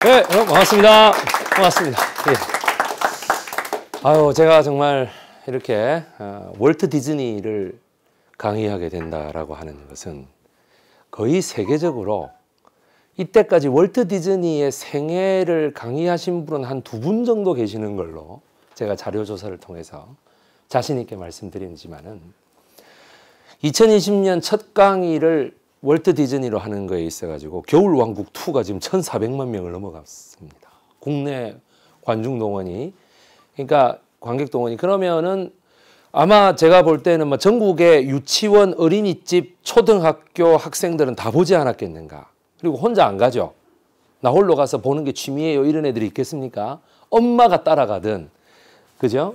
네, 여러분 반갑습니다. 반갑습니다. 예. 아유, 제가 정말 이렇게 어, 월트 디즈니를 강의하게 된다라고 하는 것은 거의 세계적으로 이때까지 월트 디즈니의 생애를 강의하신 분은 한 두 분 정도 계시는 걸로 제가 자료 조사를 통해서 자신 있게 말씀드리지만은 2020년 첫 강의를 월트 디즈니로 하는 거에 있어가지고 겨울왕국 2가 지금 1,400만 명을 넘어갔습니다. 국내 관중 동원이 그러니까 관객 동원이 그러면은 아마 제가 볼 때는 뭐 전국의 유치원, 어린이집, 초등학교 학생들은 다 보지 않았겠는가. 그리고 혼자 안 가죠. 나 홀로 가서 보는 게 취미예요. 이런 애들이 있겠습니까? 엄마가 따라가든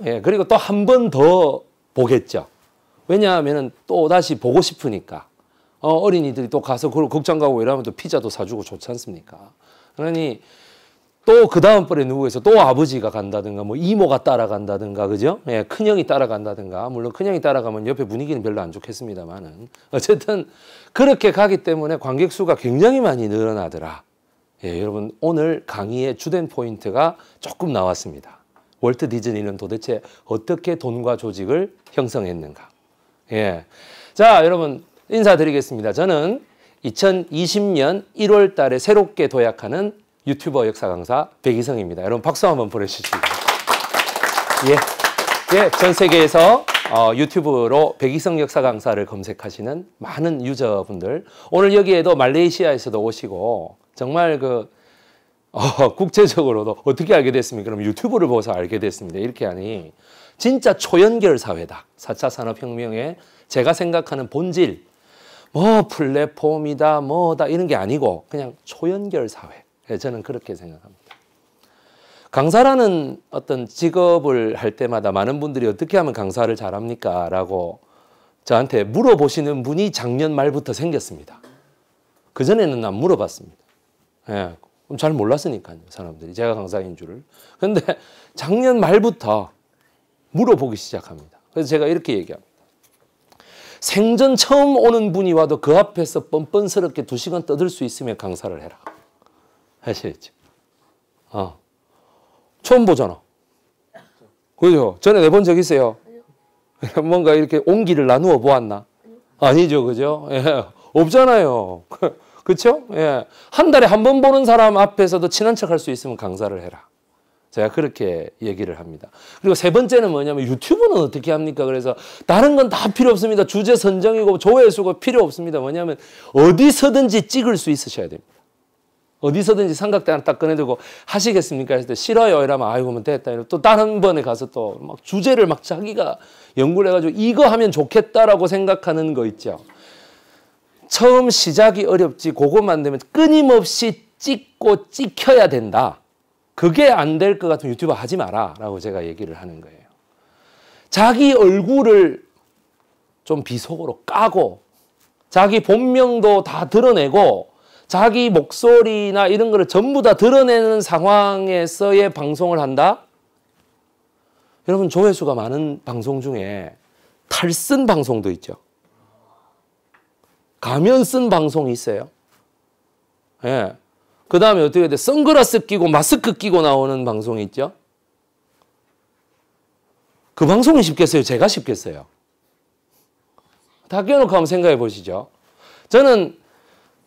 그죠? 예. 그리고 또 한 번 더 보겠죠. 왜냐하면또 다시 보고 싶으니까. 어, 어린이들이 또 가서 그걸 극장 가고 이러면 또 피자도 사주고 좋지 않습니까? 그러니 또 그 다음번에 누구에서 또 아버지가 간다든가 뭐 이모가 따라간다든가 그죠? 예, 큰형이 따라간다든가 물론 큰형이 따라가면 옆에 분위기는 별로 안 좋겠습니다만은 어쨌든 그렇게 가기 때문에 관객 수가 굉장히 많이 늘어나더라. 예, 여러분 오늘 강의의 주된 포인트가 조금 나왔습니다. 월트 디즈니는 도대체 어떻게 돈과 조직을 형성했는가? 예. 자, 여러분 인사드리겠습니다. 저는 2020년 1월 달에 새롭게 도약하는 유튜버 역사 강사 백희성입니다 여러분 박수 한번 보내주시죠. 예. 예, 전 세계에서 어, 유튜브로 백희성 역사 강사를 검색하시는 많은 유저분들 오늘 여기에도 말레이시아에서도 오시고 정말 그 어, 국제적으로도 어떻게 알게 됐습니까? 그럼 유튜브를 보서 고 알게 됐습니다. 이렇게 하니 진짜 초연결 사회다. 4차 산업혁명의 제가 생각하는 본질 뭐 플랫폼이다 뭐다 이런 게 아니고 그냥 초연결 사회. 예, 저는 그렇게 생각합니다. 강사라는 어떤 직업을 할 때마다 많은 분들이 어떻게 하면 강사를 잘합니까? 라고 저한테 물어보시는 분이 작년 말부터 생겼습니다. 그전에는 안 물어봤습니다. 예, 잘 몰랐으니까요, 사람들이. 제가 강사인 줄을. 근데 작년 말부터 물어보기 시작합니다. 그래서 제가 이렇게 얘기합니다. 생전 처음 오는 분이 와도 그 앞에서 뻔뻔스럽게 두 시간 떠들 수 있으면 강사를 해라. 아시겠죠? 어. 처음 보잖아. 그죠? 전에 내본 적 있어요? 뭔가 이렇게 온기를 나누어 보았나? 아니죠, 그죠? 예. 없잖아요. 그쵸? 예. 한 달에 한 번 보는 사람 앞에서도 친한 척할수 있으면 강사를 해라. 제가 그렇게 얘기를 합니다. 그리고 세 번째는 뭐냐면 유튜브는 어떻게 합니까? 그래서 다른 건 다 필요 없습니다. 주제 선정이고 조회수고 필요 없습니다. 뭐냐면 어디서든지 찍을 수 있으셔야 됩니다. 어디서든지 삼각대 하나 딱 꺼내들고 하시겠습니까? 했을 때 싫어요. 이러면 아이고 면 뭐 됐다. 이러면 또 다른 번에 가서 또 막 주제를 막 자기가 연구를 해가지고 이거 하면 좋겠다라고 생각하는 거 있죠. 처음 시작이 어렵지 그것만 되면 끊임없이 찍고 찍혀야 된다. 그게 안 될 것 같으면 유튜브 하지 마라 라고 제가 얘기를 하는 거예요. 자기 얼굴을 좀 비속어로 까고 자기 본명도 다 드러내고 자기 목소리나 이런 거를 전부 다 드러내는 상황에서의 방송을 한다? 여러분 조회수가 많은 방송 중에 탈 쓴 방송도 있죠. 가면 쓴 방송이 있어요. 예. 그 다음에 어떻게 돼? 선글라스 끼고 마스크 끼고 나오는 방송 있죠? 그 방송이 쉽겠어요? 제가 쉽겠어요? 다 껴놓고 한번 생각해 보시죠. 저는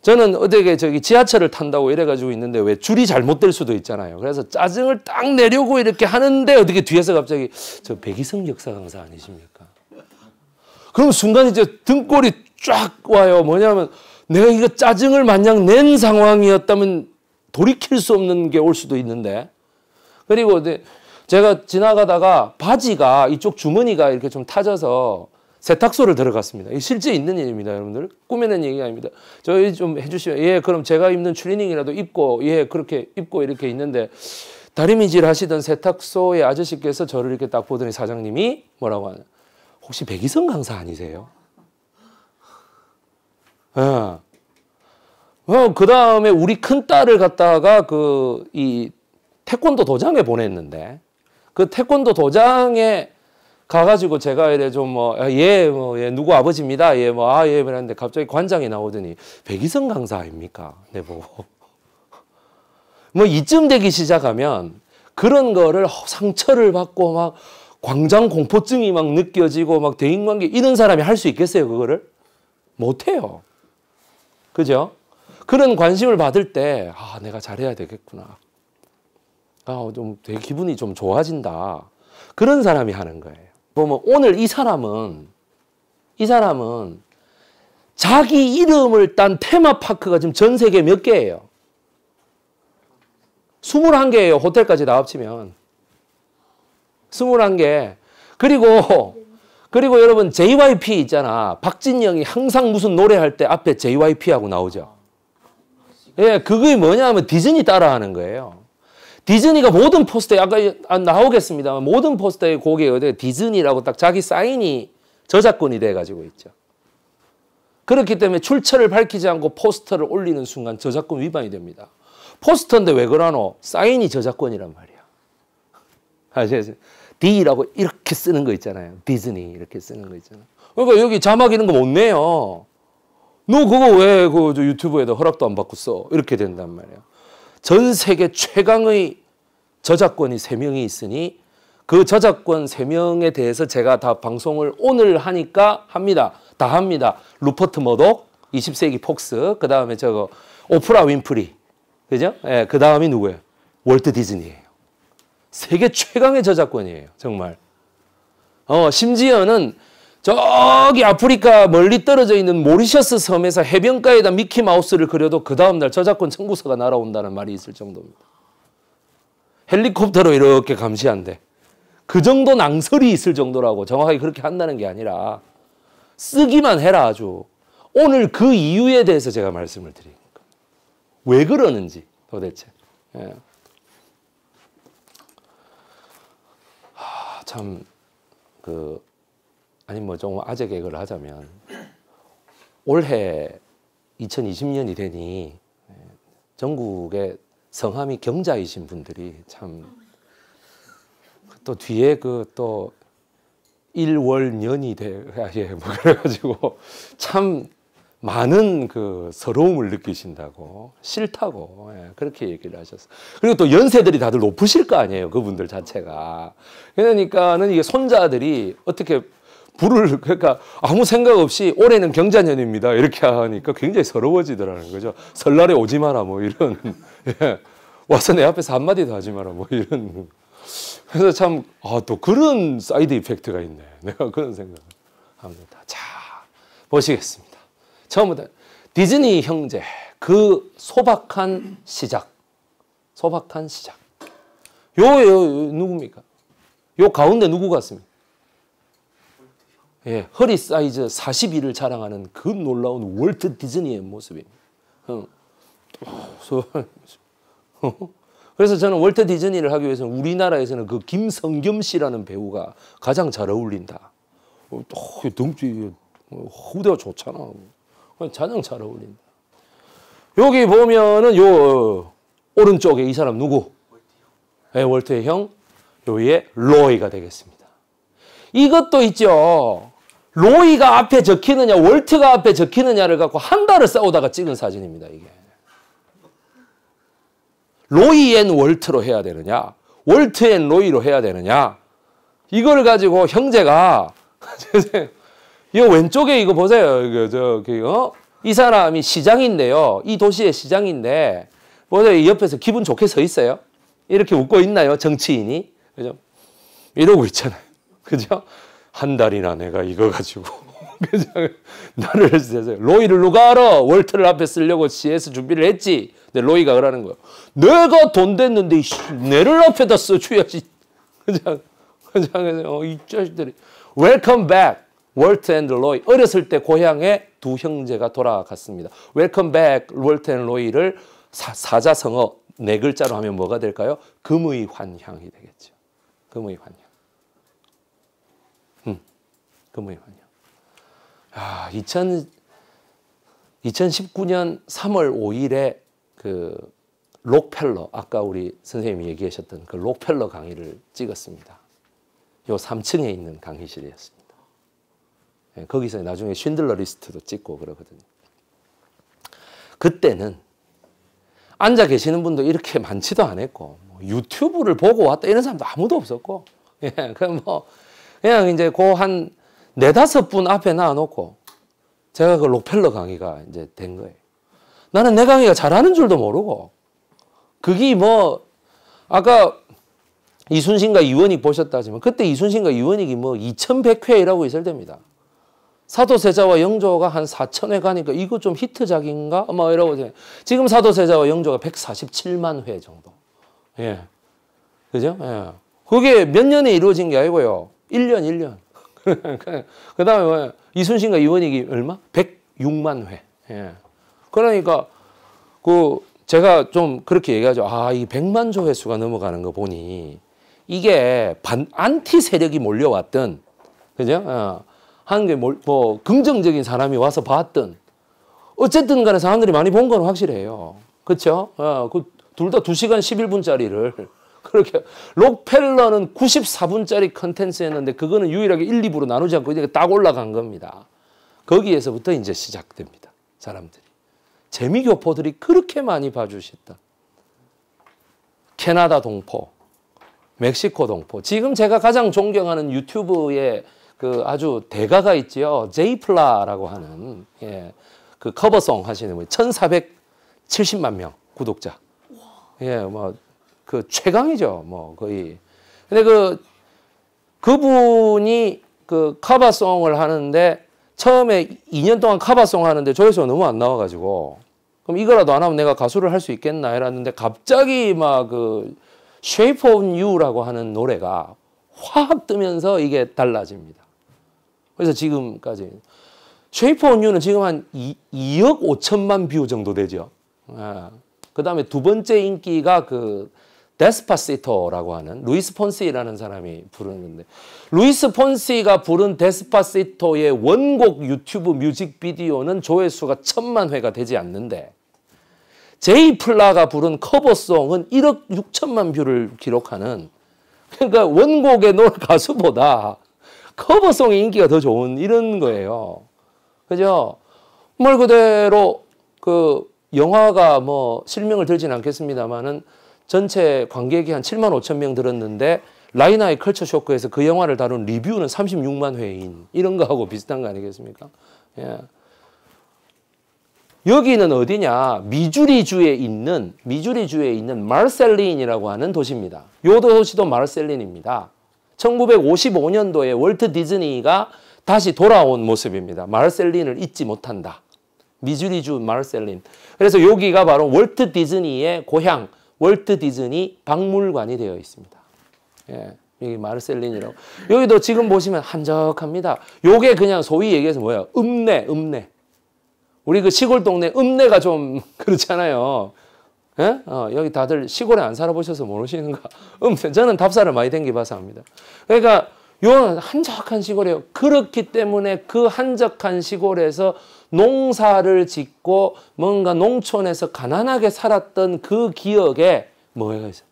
저는 어떻게 저기 지하철을 탄다고 이래가지고 있는데 왜 줄이 잘못될 수도 있잖아요. 그래서 짜증을 딱 내려고 이렇게 하는데 어떻게 뒤에서 갑자기 저 백이성 역사 강사 아니십니까? 그럼 순간 이제 등골이 쫙 와요. 뭐냐면 내가 이거 짜증을 마냥 낸 상황이었다면 돌이킬 수 없는 게 올 수도 있는데. 그리고 이 제가 제 지나가다가 바지가 이쪽 주머니가 이렇게 좀 타져서 세탁소를 들어갔습니다. 이게 실제 있는 일입니다, 여러분들. 꾸며낸 얘기가 아닙니다. 저희 좀 해주시면, 예, 그럼 제가 입는 추리닝이라도 입고, 예, 그렇게 입고 이렇게 있는데, 다리미질 하시던 세탁소의 아저씨께서 저를 이렇게 딱 보더니 사장님이 뭐라고 하냐. 혹시 백이성 강사 아니세요? 예. 어. 어, 그 다음에 우리 큰 딸을 갖다가 그 이 태권도 도장에 보냈는데 그 태권도 도장에 가가지고 제가 이래 좀뭐예 뭐, 예, 누구 아버지입니다 예뭐 아예 그랬는데 갑자기 관장이 나오더니 백이성 강사 아닙니까 내 보고 뭐 이쯤 되기 시작하면 그런 거를 상처를 받고 막 광장 공포증이 막 느껴지고 막 대인관계 이런 사람이 할 수 있겠어요 그거를 못해요 그죠? 그런 관심을 받을 때, 아, 내가 잘해야 되겠구나. 아, 좀 되게 기분이 좀 좋아진다. 그런 사람이 하는 거예요. 보면 오늘 이 사람은, 이 사람은 자기 이름을 딴 테마파크가 지금 전 세계 몇 개예요? 21개예요. 호텔까지 다 합치면. 21개. 그리고 그리고 여러분 JYP 있잖아. 박진영이 항상 무슨 노래할 때 앞에 JYP하고 나오죠. 예, 그게 뭐냐면 디즈니 따라하는 거예요. 디즈니가 모든 포스터에 아까 아, 나오겠습니다 모든 포스터에 곡에 어디 디즈니라고 딱 자기 사인이 저작권이 돼 가지고 있죠. 그렇기 때문에 출처를 밝히지 않고 포스터를 올리는 순간 저작권 위반이 됩니다. 포스터인데 왜 그러노? 사인이 저작권이란 말이야. 아시겠어요? D라고 이렇게 쓰는 거 있잖아요. 디즈니 이렇게 쓰는 거 있잖아요. 그러니까 여기 자막 이런 거 못 내요. 너 그거 왜 그 유튜브에다 허락도 안 받고 써? 이렇게 된단 말이에요. 전 세계 최강의 저작권이 3명이 있으니 그 저작권 3명에 대해서 제가 다 방송을 오늘 하니까 합니다. 다 합니다. 루퍼트 머독, 20세기 폭스, 그 다음에 저거 오프라 윈프리. 그죠? 예, 그 다음이 누구예요? 월트 디즈니예요. 세계 최강의 저작권이에요. 정말. 어, 심지어는 저기 아프리카 멀리 떨어져 있는 모리셔스 섬에서 해변가에다 미키 마우스를 그려도 그 다음 날 저작권 청구서가 날아온다는 말이 있을 정도입니다. 헬리콥터로 이렇게 감시한대. 그 정도 낭설이 있을 정도라고 정확하게 그렇게 한다는 게 아니라 쓰기만 해라 아주. 오늘 그 이유에 대해서 제가 말씀을 드린 니다왜 그러는지 도대체. 예. 참, 그, 아니, 뭐, 좀 아재 개그를 하자면, 올해 2020년이 되니, 전국의 성함이 경자이신 분들이 참, 또 뒤에 그 또, 1월년이 돼, 아, 예, 뭐, 그래가지고, 참, 많은 그 서러움을 느끼신다고 싫다고 예, 그렇게 얘기를 하셨어 그리고 또 연세들이 다들 높으실 거 아니에요. 그분들 자체가. 그러니까는 이게 손자들이 어떻게 불을 그러니까 아무 생각 없이 올해는 경자년입니다. 이렇게 하니까 굉장히 서러워지더라는 거죠. 설날에 오지 마라 뭐 이런 예, 와서 내 앞에서 한마디도 하지 마라 뭐 이런 그래서 참 아 또 그런 사이드 이펙트가 있네. 내가 그런 생각을 합니다. 자 보시겠습니다. 처음부터 디즈니 형제 그 소박한 시작 소박한 시작 요, 요, 요 누굽니까? 요 가운데 누구 같습니까? 예, 허리 사이즈 42를 자랑하는 그 놀라운 월트 디즈니의 모습입니다. 그래서 저는 월트 디즈니를 하기 위해서는 우리나라에서는 그 김성겸 씨라는 배우가 가장 잘 어울린다. 어, 덩치 후대가 좋잖아. 가장 잘 어울린다. 여기 보면은 요 어, 오른쪽에 이 사람 누구? 네, 월트의 형. 요의 로이가 되겠습니다. 이것도 있죠. 로이가 앞에 적히느냐 월트가 앞에 적히느냐를 갖고 한 달을 싸우다가 찍은 사진입니다. 이게. 로이 앤 월트로 해야 되느냐 월트 앤 로이로 해야 되느냐 이걸 가지고 형제가 이 왼쪽에 이거 보세요. 이거 저기 어? 이 사람이 시장인데요. 이 도시의 시장인데 보세요. 옆에서 기분 좋게 서 있어요. 이렇게 웃고 있나요? 정치인이 그죠? 이러고 있잖아요. 그죠? 한 달이나 내가 이거 가지고 그죠? 나를 세요 로이를 누가 알아? 월트를 앞에 쓰려고 CS 준비를 했지. 근데 로이가 그러는 거예요. 내가 돈 됐는데 내를 앞에다 써줘야지. 그죠? 그죠? 어, 이 자식들이 웰컴 백. 월트 앤 로이 어렸을 때 고향에 두 형제가 돌아갔습니다. 웰컴 백 월트 앤 로이를 사, 자성어네 글자로 하면 뭐가 될까요? 금의 환향이 되겠죠. 금의 환향. 음, 금의 환향. 아, 2000, 2019년 3월 5일에 그 록펠러 아까 우리 선생님이 얘기하셨던 그 록펠러 강의를 찍었습니다. 요 3층에 있는 강의실이었습니다. 예, 거기서 나중에 쉰들러 리스트도 찍고 그러거든요. 그때는 앉아 계시는 분도 이렇게 많지도 않았고 뭐 유튜브를 보고 왔다 이런 사람도 아무도 없었고 예, 그냥 뭐 그냥 이제 고 한 네다섯 분 앞에 놔놓고 제가 그 록펠러 강의가 이제 된 거예요. 나는 내 강의가 잘하는 줄도 모르고 그게 뭐 아까 이순신과 이원익 보셨다지만 그때 이순신과 이원익이 뭐 2100회라고 있을 때입니다. 사도세자와 영조가 한 4천회 가니까 이거 좀 히트작인가? 아 이러고 지금 사도세자와 영조가 147만 회 정도. 예. 그죠? 예. 그게 몇 년에 이루어진 게 아니고요. 1년, 1년. 그 다음에 뭐 이순신과 이원익이 얼마? 106만 회. 예. 그러니까 그 제가 좀 그렇게 얘기하죠. 아, 이 100만 조 회수가 넘어가는 거 보니 이게 반, 안티 세력이 몰려왔던 그죠? 예. 하는 게뭐 뭐 긍정적인 사람이 와서 봤든 어쨌든 간에 사람들이 많이 본 건 확실해요. 그렇죠? 어, 그둘 다 2시간 11분짜리를 그렇게 록펠러는 94분짜리 컨텐츠였는데 그거는 유일하게 1, 2부로 나누지 않고 그냥 딱 올라간 겁니다. 거기에서부터 이제 시작됩니다. 사람들이. 재미교포들이 그렇게 많이 봐주셨다. 캐나다 동포, 멕시코 동포. 지금 제가 가장 존경하는 유튜브의 그 아주 대가가 있지요. 제이플라라고 하는 예. 그 커버송 하시는 분 1,470만 명 구독자. 예, 뭐 그 최강이죠. 뭐 거의. 근데 그 그분이 그 커버송을 하는데 처음에 2년 동안 커버송 하는데 조회수가 너무 안 나와 가지고 그럼 이거라도 안 하면 내가 가수를 할 수 있겠나 이랬는데 갑자기 막그 Shape of You라고 하는 노래가 확 뜨면서 이게 달라집니다. 그래서 지금까지. 쉐이퍼 온유는 지금 한 2, 억 5천만 뷰 정도 되죠. 아. 예. 그 다음에 두 번째 인기가 그 데스파시토라고 하는 루이스 폰시라는 사람이 부르는 데 루이스 폰시가 부른 데스파시토의 원곡 유튜브 뮤직비디오는 조회수가 천만 회가 되지 않는데 제이 플라가 부른 커버송은 1억 6천만 뷰를 기록하는 그러니까 원곡의 노 가수보다 커버송의 인기가 더 좋은 이런 거예요. 그죠? 말 그대로 그 영화가 뭐 실명을 들진 않겠습니다만은 전체 관객이 한 7만 5천 명 들었는데 라이나의 컬처 쇼크에서 그 영화를 다룬 리뷰는 36만 회인 이런 거하고 비슷한 거 아니겠습니까? 예. 여기는 어디냐? 미주리주에 있는 미주리주에 있는 마르셀린이라고 하는 도시입니다. 요 도시도 마르셀린입니다. 1955년도에 월트 디즈니가 다시 돌아온 모습입니다. 마르셀린을 잊지 못한다. 미주리주 마르셀린. 그래서 여기가 바로 월트 디즈니의 고향, 월트 디즈니 박물관이 되어 있습니다. 예, 여기 마르셀린이라고. 여기도 지금 보시면 한적합니다. 요게 그냥 소위 얘기해서 뭐야? 읍내, 읍내. 우리 그 시골 동네 읍내가 좀 그렇잖아요. 예? 어, 여기 다들 시골에 안 살아보셔서 모르시는가? 음, 저는 답사를 많이 댕기봐서 합니다. 그러니까 요 한적한 시골이에요. 그렇기 때문에 그 한적한 시골에서 농사를 짓고 뭔가 농촌에서 가난하게 살았던 그 기억에 뭐가 있어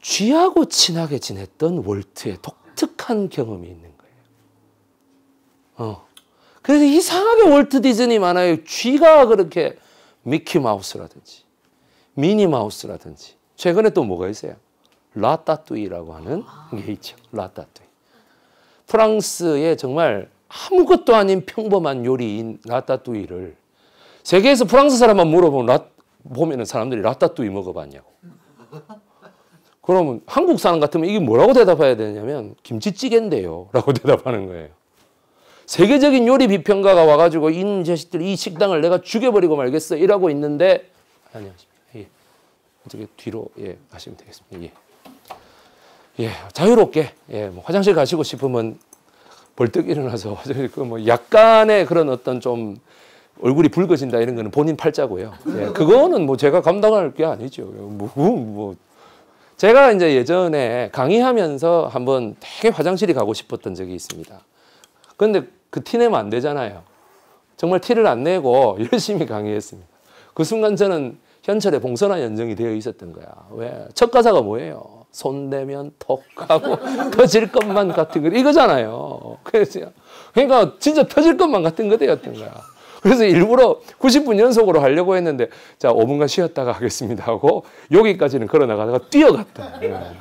쥐하고 친하게 지냈던 월트의 독특한 경험이 있는 거예요. 어. 그래서 이상하게 월트 디즈니 만화에 쥐가 그렇게 미키마우스라든지 미니마우스라든지 최근에 또 뭐가 있어요? 라따뚜이라고 하는 게 있죠. 라따뚜이. 프랑스의 정말 아무것도 아닌 평범한 요리인 라따뚜이를 세계에서 프랑스 사람만 물어보면 라, 보면은 사람들이 라따뚜이 먹어봤냐고. 그러면 한국 사람 같으면 이게 뭐라고 대답해야 되냐면 김치찌개인데요. 라고 대답하는 거예요. 세계적인 요리 비평가가 와가지고 이 자식들 이 식당을 내가 죽여버리고 말겠어 이러고 있는데 안녕하십니까 예. 어떻게 뒤로 예 가시면 되겠습니다 예, 예 자유롭게 예뭐 화장실 가시고 싶으면 벌떡 일어나서 화장실 그뭐 약간의 그런 어떤 좀 얼굴이 붉어진다 이런 거는 본인 팔자고요 예 그거는 뭐 제가 감당할 게 아니죠 뭐, 뭐, 뭐. 제가 이제 예전에 강의하면서 한번 되게 화장실이 가고 싶었던 적이 있습니다. 근데 그 티 내면 안 되잖아요. 정말 티를 안 내고 열심히 강의했습니다. 그 순간 저는 현철의 봉선화 연정이 되어 있었던 거야. 왜? 첫 가사가 뭐예요? 손대면 톡 하고 터질 것만 같은 거 이거잖아요. 그래서 그러니까 진짜 터질 것만 같은 거였던 거야. 그래서 일부러 90분 연속으로 하려고 했는데 자 5분간 쉬었다가 하겠습니다 하고 여기까지는 걸어나가다가 뛰어갔다.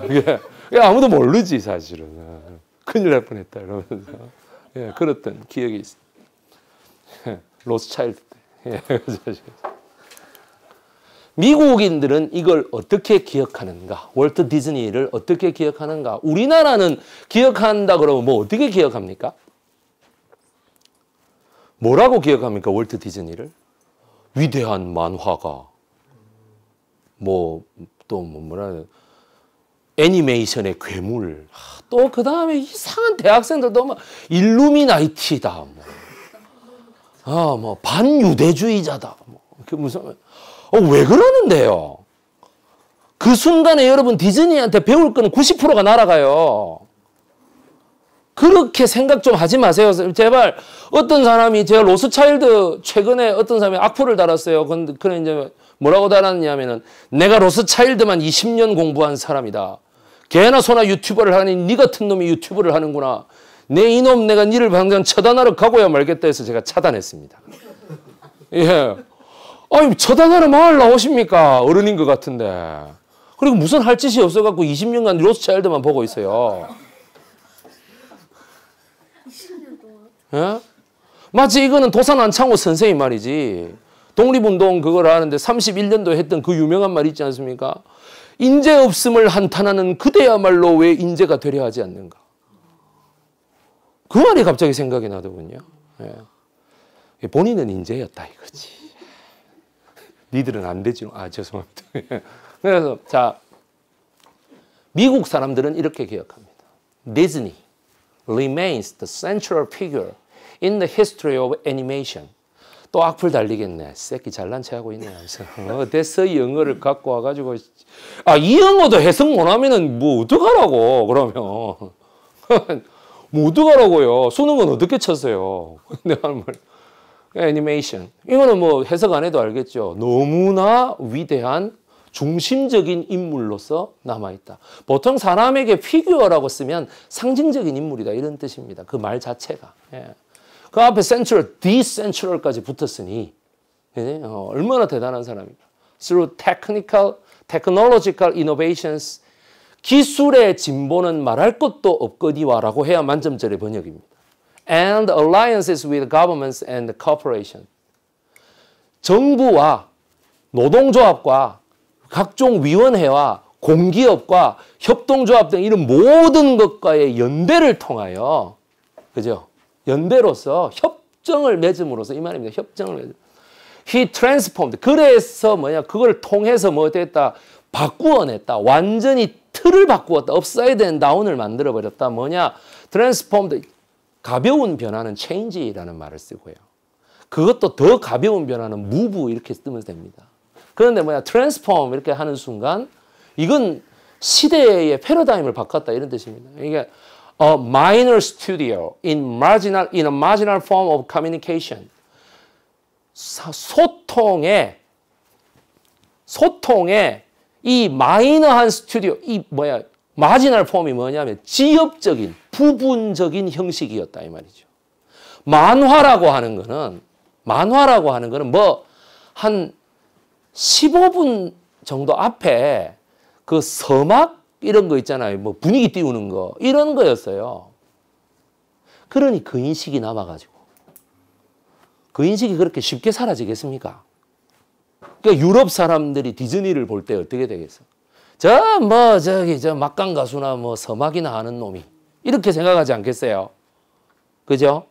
이게 예. 예, 아무도 모르지 사실은 큰일 날 뻔했다 이러면서. 예, 그랬던 기억이 있어요. 로스차일드 때. 예, 그 미국인들은 이걸 어떻게 기억하는가? 월트 디즈니를 어떻게 기억하는가? 우리나라는 기억한다 그러면 뭐 어떻게 기억합니까? 뭐라고 기억합니까? 월트 디즈니를? 위대한 만화가 뭐 또 뭐 뭐라 애니메이션의 괴물. 아, 또그 다음에 이상한 대학생들도 막 뭐 일루미나이티다. 뭐. 아, 뭐 반유대주의자다. 뭐. 그 무슨 어, 왜 그러는데요? 그 순간에 여러분 디즈니한테 배울 거는 90%가 날아가요. 그렇게 생각 좀 하지 마세요. 제발 어떤 사람이 제가 로스차일드 최근에 어떤 사람이 악플을 달았어요. 근데 그런 이제 뭐라고 달았냐 하면은 내가 로스차일드만 20년 공부한 사람이다. 개나 소나 유튜버를 하니 네 같은 놈이 유튜브를 하는구나. 내 이놈 내가 니를 방장 처단하러 가고야 말겠다 해서 제가 차단했습니다. 예. 아니 처단하러 마을 나오십니까? 어른인 것 같은데. 그리고 무슨 할 짓이 없어갖고 20년간 로스차일드만 보고 있어요. 예? 마치 이거는 도산 안창호 선생님 말이지. 독립운동 그걸 하는데 31년도 했던 그 유명한 말 있지 않습니까? 인재 없음을 한탄하는 그대야말로 왜 인재가 되려 하지 않는가? 그 말이 갑자기 생각이 나더군요. 예. 본인은 인재였다 이거지. 니들은 안 되지. 아 죄송합니다. 그래서 자 미국 사람들은 이렇게 기억합니다. 디즈니 remains the central figure in the history of animation. 또 악플 달리겠네. 새끼 잘난 체하고 있네. 하면서 어, 됐어 이 영어를 갖고 와가지고 아이 영어도 해석 못하면은 뭐 어떡하라고 그러면 뭐 어떡하라고요. 수능은 어떻게 쳤어요. 내가 말 애니메이션 이거는 뭐 해석 안 해도 알겠죠. 너무나 위대한 중심적인 인물로서 남아있다. 보통 사람에게 피규어라고 쓰면 상징적인 인물이다 이런 뜻입니다. 그 말 자체가. 예. 그 앞에 센츄럴, 디센츄럴까지 붙었으니 예? 어, 얼마나 대단한 사람입니까? Through technical, technological innovations, 기술의 진보는 말할 것도 없거니와라고 해야 만점절의 번역입니다. And alliances with governments and corporations. 정부와 노동조합과 각종 위원회와 공기업과 협동조합 등 이런 모든 것과의 연대를 통하여 그죠? 연대로서 협정을 맺음으로써 이 말입니다. 협정을 맺음. He transformed. 그래서 뭐냐? 그걸 통해서 뭐 됐다? 바꾸어냈다. 완전히 틀을 바꾸었다. 업사이드 앤 다운을 만들어버렸다. 뭐냐? transformed. 가벼운 변화는 change라는 말을 쓰고요. 그것도 더 가벼운 변화는 move 이렇게 쓰면 됩니다. 그런데 뭐냐? transform 이렇게 하는 순간 이건 시대의 패러다임을 바꿨다 이런 뜻입니다. 그러니까 a minor studio in marginal in a marginal form of communication. 소통의 소통의 이 마이너한 스튜디오 이 뭐야 마지널 폼이 뭐냐면 지역적인 부분적인 형식이었다 이 말이죠. 만화라고 하는 거는 만화라고 하는 거는 뭐 한 15분 정도 앞에 그 서막 이런 거 있잖아요. 뭐 분위기 띄우는 거 이런 거였어요. 그러니 그 인식이 남아가지고 그 인식이 그렇게 쉽게 사라지겠습니까? 그러니까 유럽 사람들이 디즈니를 볼 때 어떻게 되겠어? 저 뭐 저기 저 막강 가수나 뭐 서막이나 하는 놈이 이렇게 생각하지 않겠어요? 그죠?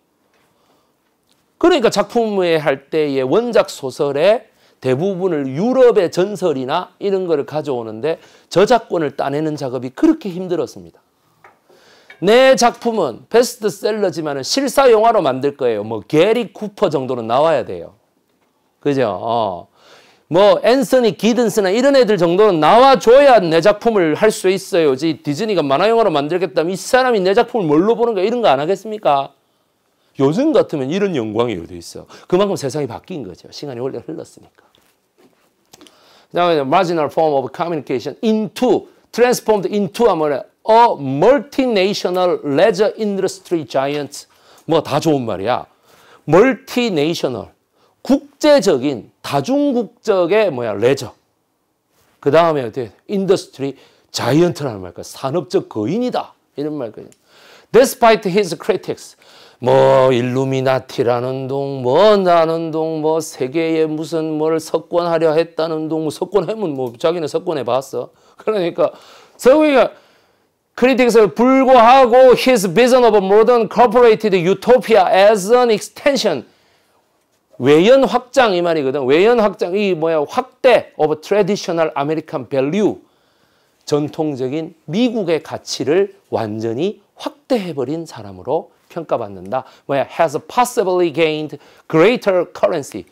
그러니까 작품을 할 때의 원작 소설의 대부분을 유럽의 전설이나 이런 거를 가져오는데 저작권을 따내는 작업이 그렇게 힘들었습니다. 내 작품은 베스트셀러지만 실사 영화로 만들 거예요. 뭐 게리 쿠퍼 정도는 나와야 돼요. 그죠? 어. 뭐 앤서니 기든스나 이런 애들 정도는 나와줘야 내 작품을 할 수 있어요. 디즈니가 만화 영화로 만들겠다면 이 사람이 내 작품을 뭘로 보는 거 이런 거 안 하겠습니까? 요즘 같으면 이런 영광이 어디 있어. 그만큼 세상이 바뀐 거죠. 시간이 원래 흘렀으니까. 다음에 marginal form of communication into transformed into 하면 a multinational leisure industry giant 뭐다 좋은 말이야. multinational 국제적인 다중국적의 뭐야 레저. 그 다음에 어때? industry giant라는 말까 산업적 거인이다 이런 말까지. Despite his critics 뭐 일루미나티라는 동, 뭐 나는 동, 뭐 세계에 무슨 뭘 석권하려 했다는 동, 뭐 석권하면 뭐 자기는 석권해 봤어. 그러니까 서구이가 크리틱스를 불구하고 his vision of modern corporate utopia as an extension 외연 확장 이 말이거든. 외연 확장 이 뭐야 확대 of traditional American value 전통적인 미국의 가치를 완전히 확대해버린 사람으로 평가받는다. 뭐야? has possibly gained greater currency.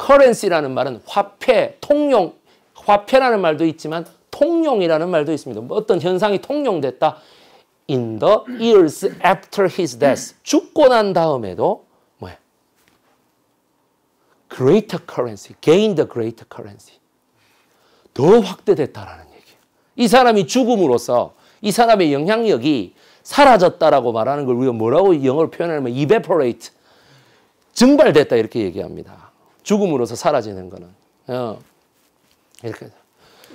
currency라는 말은 화폐, 통용, 화폐라는 말도 있지만 통용이라는 말도 있습니다. 어떤 현상이 통용됐다. In the years after his death. 죽고 난 다음에도 뭐야? greater currency, gain the greater currency. 더 확대됐다라는 얘기예요. 이 사람이 죽음으로써 이 사람의 영향력이 사라졌다라고 말하는 걸 우리가 뭐라고 영어로 표현하면 냐 evaporate 증발됐다 이렇게 얘기합니다. 죽음으로서 사라지는 거는 어. 이렇게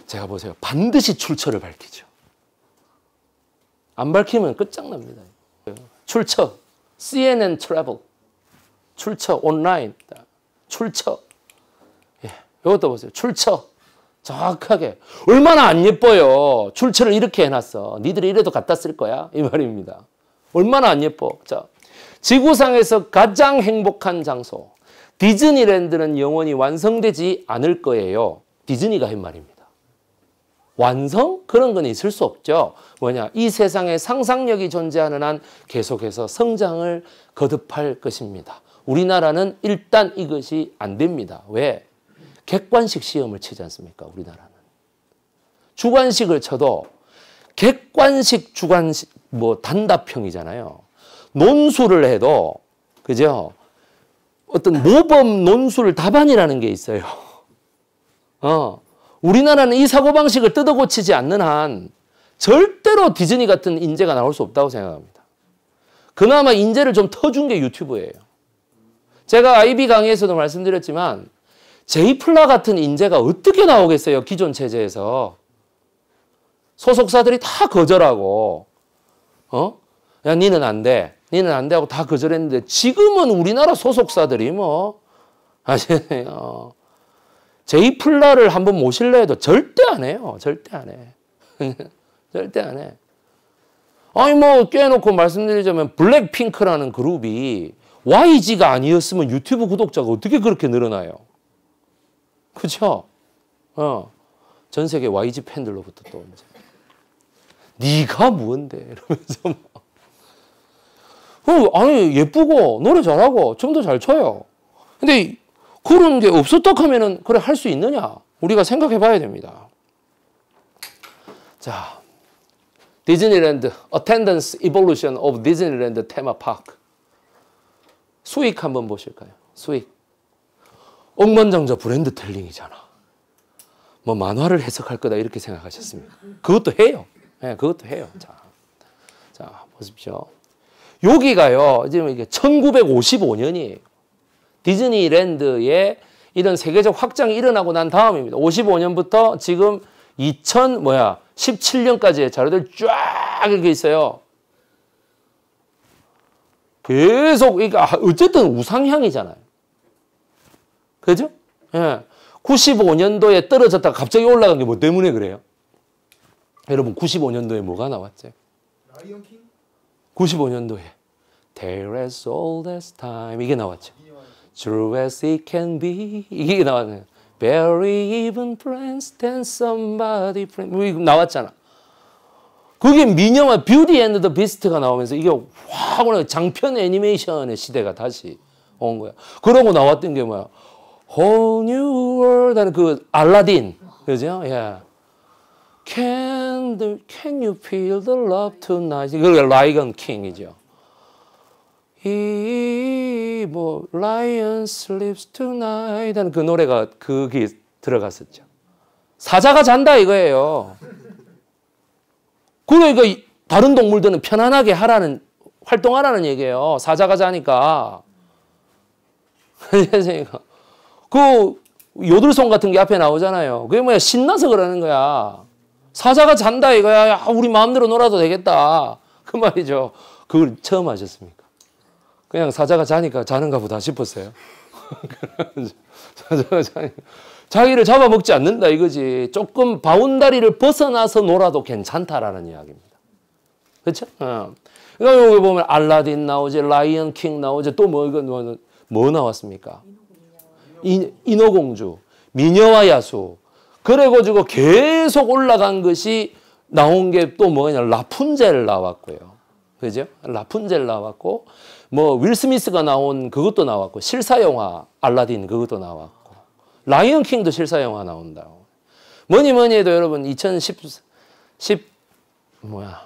제가 보세요. 반드시 출처를 밝히죠. 안 밝히면 끝장납니다. 출처 CNN Travel 출처 온라인 출처 예, 이것도 보세요. 출처 정확하게 얼마나 안 예뻐요. 출처를 이렇게 해놨어. 니들이 이래도 갖다 쓸 거야. 이 말입니다. 얼마나 안 예뻐. 자, 지구상에서 가장 행복한 장소 디즈니랜드는 영원히 완성되지 않을 거예요. 디즈니가 한 말입니다. 완성? 그런 건 있을 수 없죠. 뭐냐? 이 세상에 상상력이 존재하는 한 계속해서 성장을 거듭할 것입니다. 우리나라는 일단 이것이 안 됩니다. 왜? 객관식 시험을 치지 않습니까? 우리나라는. 주관식을 쳐도 객관식 주관식 뭐 단답형이잖아요. 논술을 해도 그죠? 어떤 모범 논술 답안이라는 게 있어요. 어. 우리나라는 이 사고방식을 뜯어고치지 않는 한 절대로 디즈니 같은 인재가 나올 수 없다고 생각합니다. 그나마 인재를 좀 터준 게 유튜브예요. 제가 아이비 강의에서도 말씀드렸지만 제이플라 같은 인재가 어떻게 나오겠어요? 기존 체제에서. 소속사들이 다 거절하고 어? 야 니는 안 돼. 니는 안 돼 하고 다 거절했는데 지금은 우리나라 소속사들이 뭐 아시네요. 제이플라를 한번 모실래 해도 절대 안 해요. 절대 안 해. 절대 안 해. 아니 뭐 껴놓고 말씀드리자면 블랙핑크라는 그룹이 YG가 아니었으면 유튜브 구독자가 어떻게 그렇게 늘어나요? 그죠? 어. 전 세계 YG 팬들로부터 또 이제 네가 뭔데 이러면서 막. 어, 아니 예쁘고 노래 잘하고 춤도 잘 춰요. 근데 그런 게 없었다 하면은 그래 할 수 있느냐? 우리가 생각해 봐야 됩니다. 자. 디즈니랜드 Attendance e v o l u 테마파크 수익 한번 보실까요? 수익 억만장자 브랜드 텔링이잖아. 뭐 만화를 해석할 거다 이렇게 생각하셨습니다. 그것도 해요. 네, 그것도 해요. 자, 자 보십시오. 여기가요. 지금 이게 1955년이에요. 디즈니랜드의 이런 세계적 확장이 일어나고 난 다음입니다. 55년부터 지금 2000 뭐야 17년까지의 자료들 쫙 이렇게 있어요. 계속 그러니까 어쨌든 우상향이잖아요. 그죠? 예. 95년도에 떨어졌다가 갑자기 올라간 게 뭐 때문에 그래요? 여러분 95년도에 뭐가 나왔죠? 95년도에 There as old as time 이게 나왔죠. True as it can be 이게 나왔네요. Very even friends than somebody friend 뭐 나왔잖아. 그게 미녀와 뷰티 앤드 더 비스트가 나오면서 이게 확 장편 애니메이션의 시대가 다시 온 거야. 그러고 나왔던 게 뭐야? Whole New World 하는 그 알라딘 그죠? 예. Can, the, can you feel the love tonight? 그게 라이건 킹이죠. h 뭐, lion sleeps tonight 하는 그 노래가 그게 들어갔었죠. 사자가 잔다 이거예요. 그러니까 다른 동물들은 편안하게 하라는 활동하라는 얘기예요. 사자가 자니까. 그 요들송 같은 게 앞에 나오잖아요. 그게 뭐야? 신나서 그러는 거야. 사자가 잔다 이거야. 야, 우리 마음대로 놀아도 되겠다. 그 말이죠. 그걸 처음 하셨습니까? 그냥 사자가 자니까 자는가 보다 싶었어요. 사자가 자니 자기를 잡아먹지 않는다 이거지. 조금 바운다리를 벗어나서 놀아도 괜찮다라는 이야기입니다. 그렇 어. 그러니까 여기 보면 알라딘 나오지, 라이언 킹 나오지, 또뭐 뭐, 뭐 나왔습니까? 인어공주, 미녀와 야수. 그래가지고 계속 올라간 것이 나온 게 또 뭐냐 라푼젤 나왔고요. 그죠? 라푼젤 나왔고 뭐 윌 스미스가 나온 그것도 나왔고 실사 영화 알라딘 그것도 나왔고 라이언 킹도 실사 영화 나온다고. 뭐니 뭐니 해도 여러분 2010 10 뭐야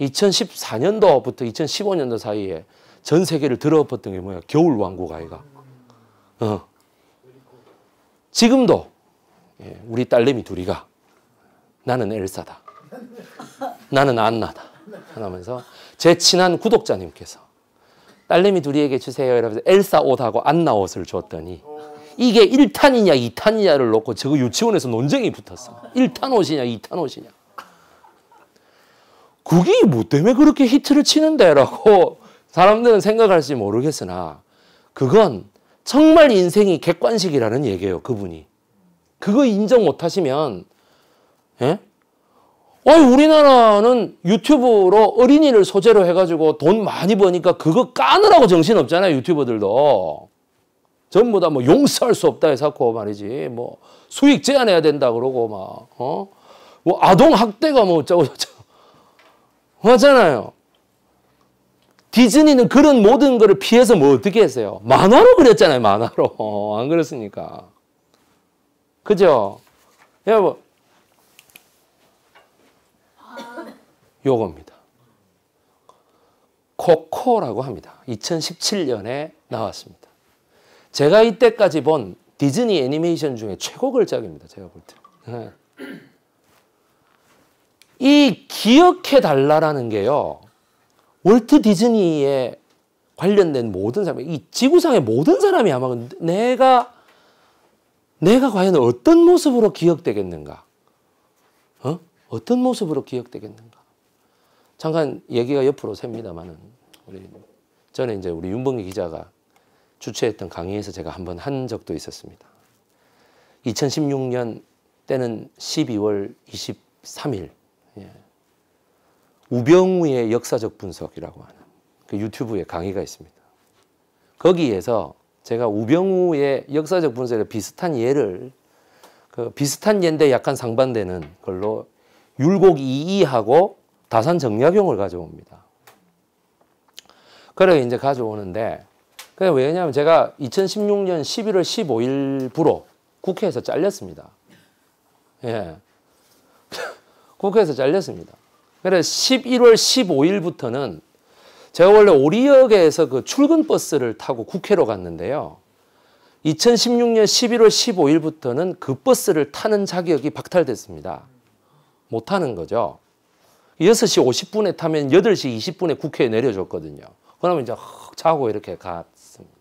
2014년도부터 2015년도 사이에 전 세계를 들어엎었던 게 뭐야? 겨울 왕국 아이가. 어. 지금도 예, 우리 딸내미 둘이가 나는 엘사다. 나는 안나다. 하면서 제 친한 구독자님께서 딸내미 둘이에게 주세요 이러면서 엘사 옷하고 안나 옷을 줬더니 이게 1탄이냐 2탄이냐를 놓고 저거 유치원에서 논쟁이 붙었어. 1탄 옷이냐 2탄 옷이냐. 그게 뭐 때문에 그렇게 히트를 치는데라고 사람들은 생각할지 모르겠으나 그건 정말 인생이 객관식이라는 얘기예요, 그분이. 그거 인정 못 하시면, 예? 아 우리나라는 유튜브로 어린이를 소재로 해가지고 돈 많이 버니까 그거 까느라고 정신 없잖아요, 유튜버들도. 전부 다 뭐 용서할 수 없다 해서 말이지. 뭐 수익 제한해야 된다 그러고 막, 어? 뭐 아동 학대가 뭐 어쩌고 저쩌고. 하잖아요. 디즈니는 그런 모든 것을 피해서 뭐 어떻게 했어요? 만화로 그렸잖아요, 만화로. 어, 안 그렇습니까? 그죠? 여러분, 요겁니다. 코코라고 합니다. 2017년에 나왔습니다. 제가 이때까지 본 디즈니 애니메이션 중에 최고 걸작입니다. 제가 볼 때. 네. 이 기억해 달라라는 게요. 월트 디즈니에 관련된 모든 사람, 이 지구상의 모든 사람이 아마 내가 내가 과연 어떤 모습으로 기억되겠는가? 어? 어떤 모습으로 기억되겠는가? 잠깐 얘기가 옆으로 셉니다만은 우리 전에 이제 우리 윤봉기 기자가 주최했던 강의에서 제가 한 번 한 적도 있었습니다. 2016년 때는 12월 23일 우병우의 역사적 분석이라고 하는 그 유튜브에 강의가 있습니다. 거기에서 제가 우병우의 역사적 분석에 비슷한 예를 그 비슷한 예인데 약간 상반되는 걸로 율곡 2이하고 다산 정약용을 가져옵니다. 그래 이제 가져오는데 그게 왜냐하면 제가 2016년 11월 15일부로 국회에서 잘렸습니다. 예. 국회에서 잘렸습니다. 그래서 11월 15일부터는 제가 원래 오리역에서 그 출근 버스를 타고 국회로 갔는데요. 2016년 11월 15일부터는 그 버스를 타는 자격이 박탈됐습니다. 못 타는 거죠. 6시 50분에 타면 8시 20분에 국회에 내려줬거든요. 그러면 이제 자고 이렇게 갔습니다.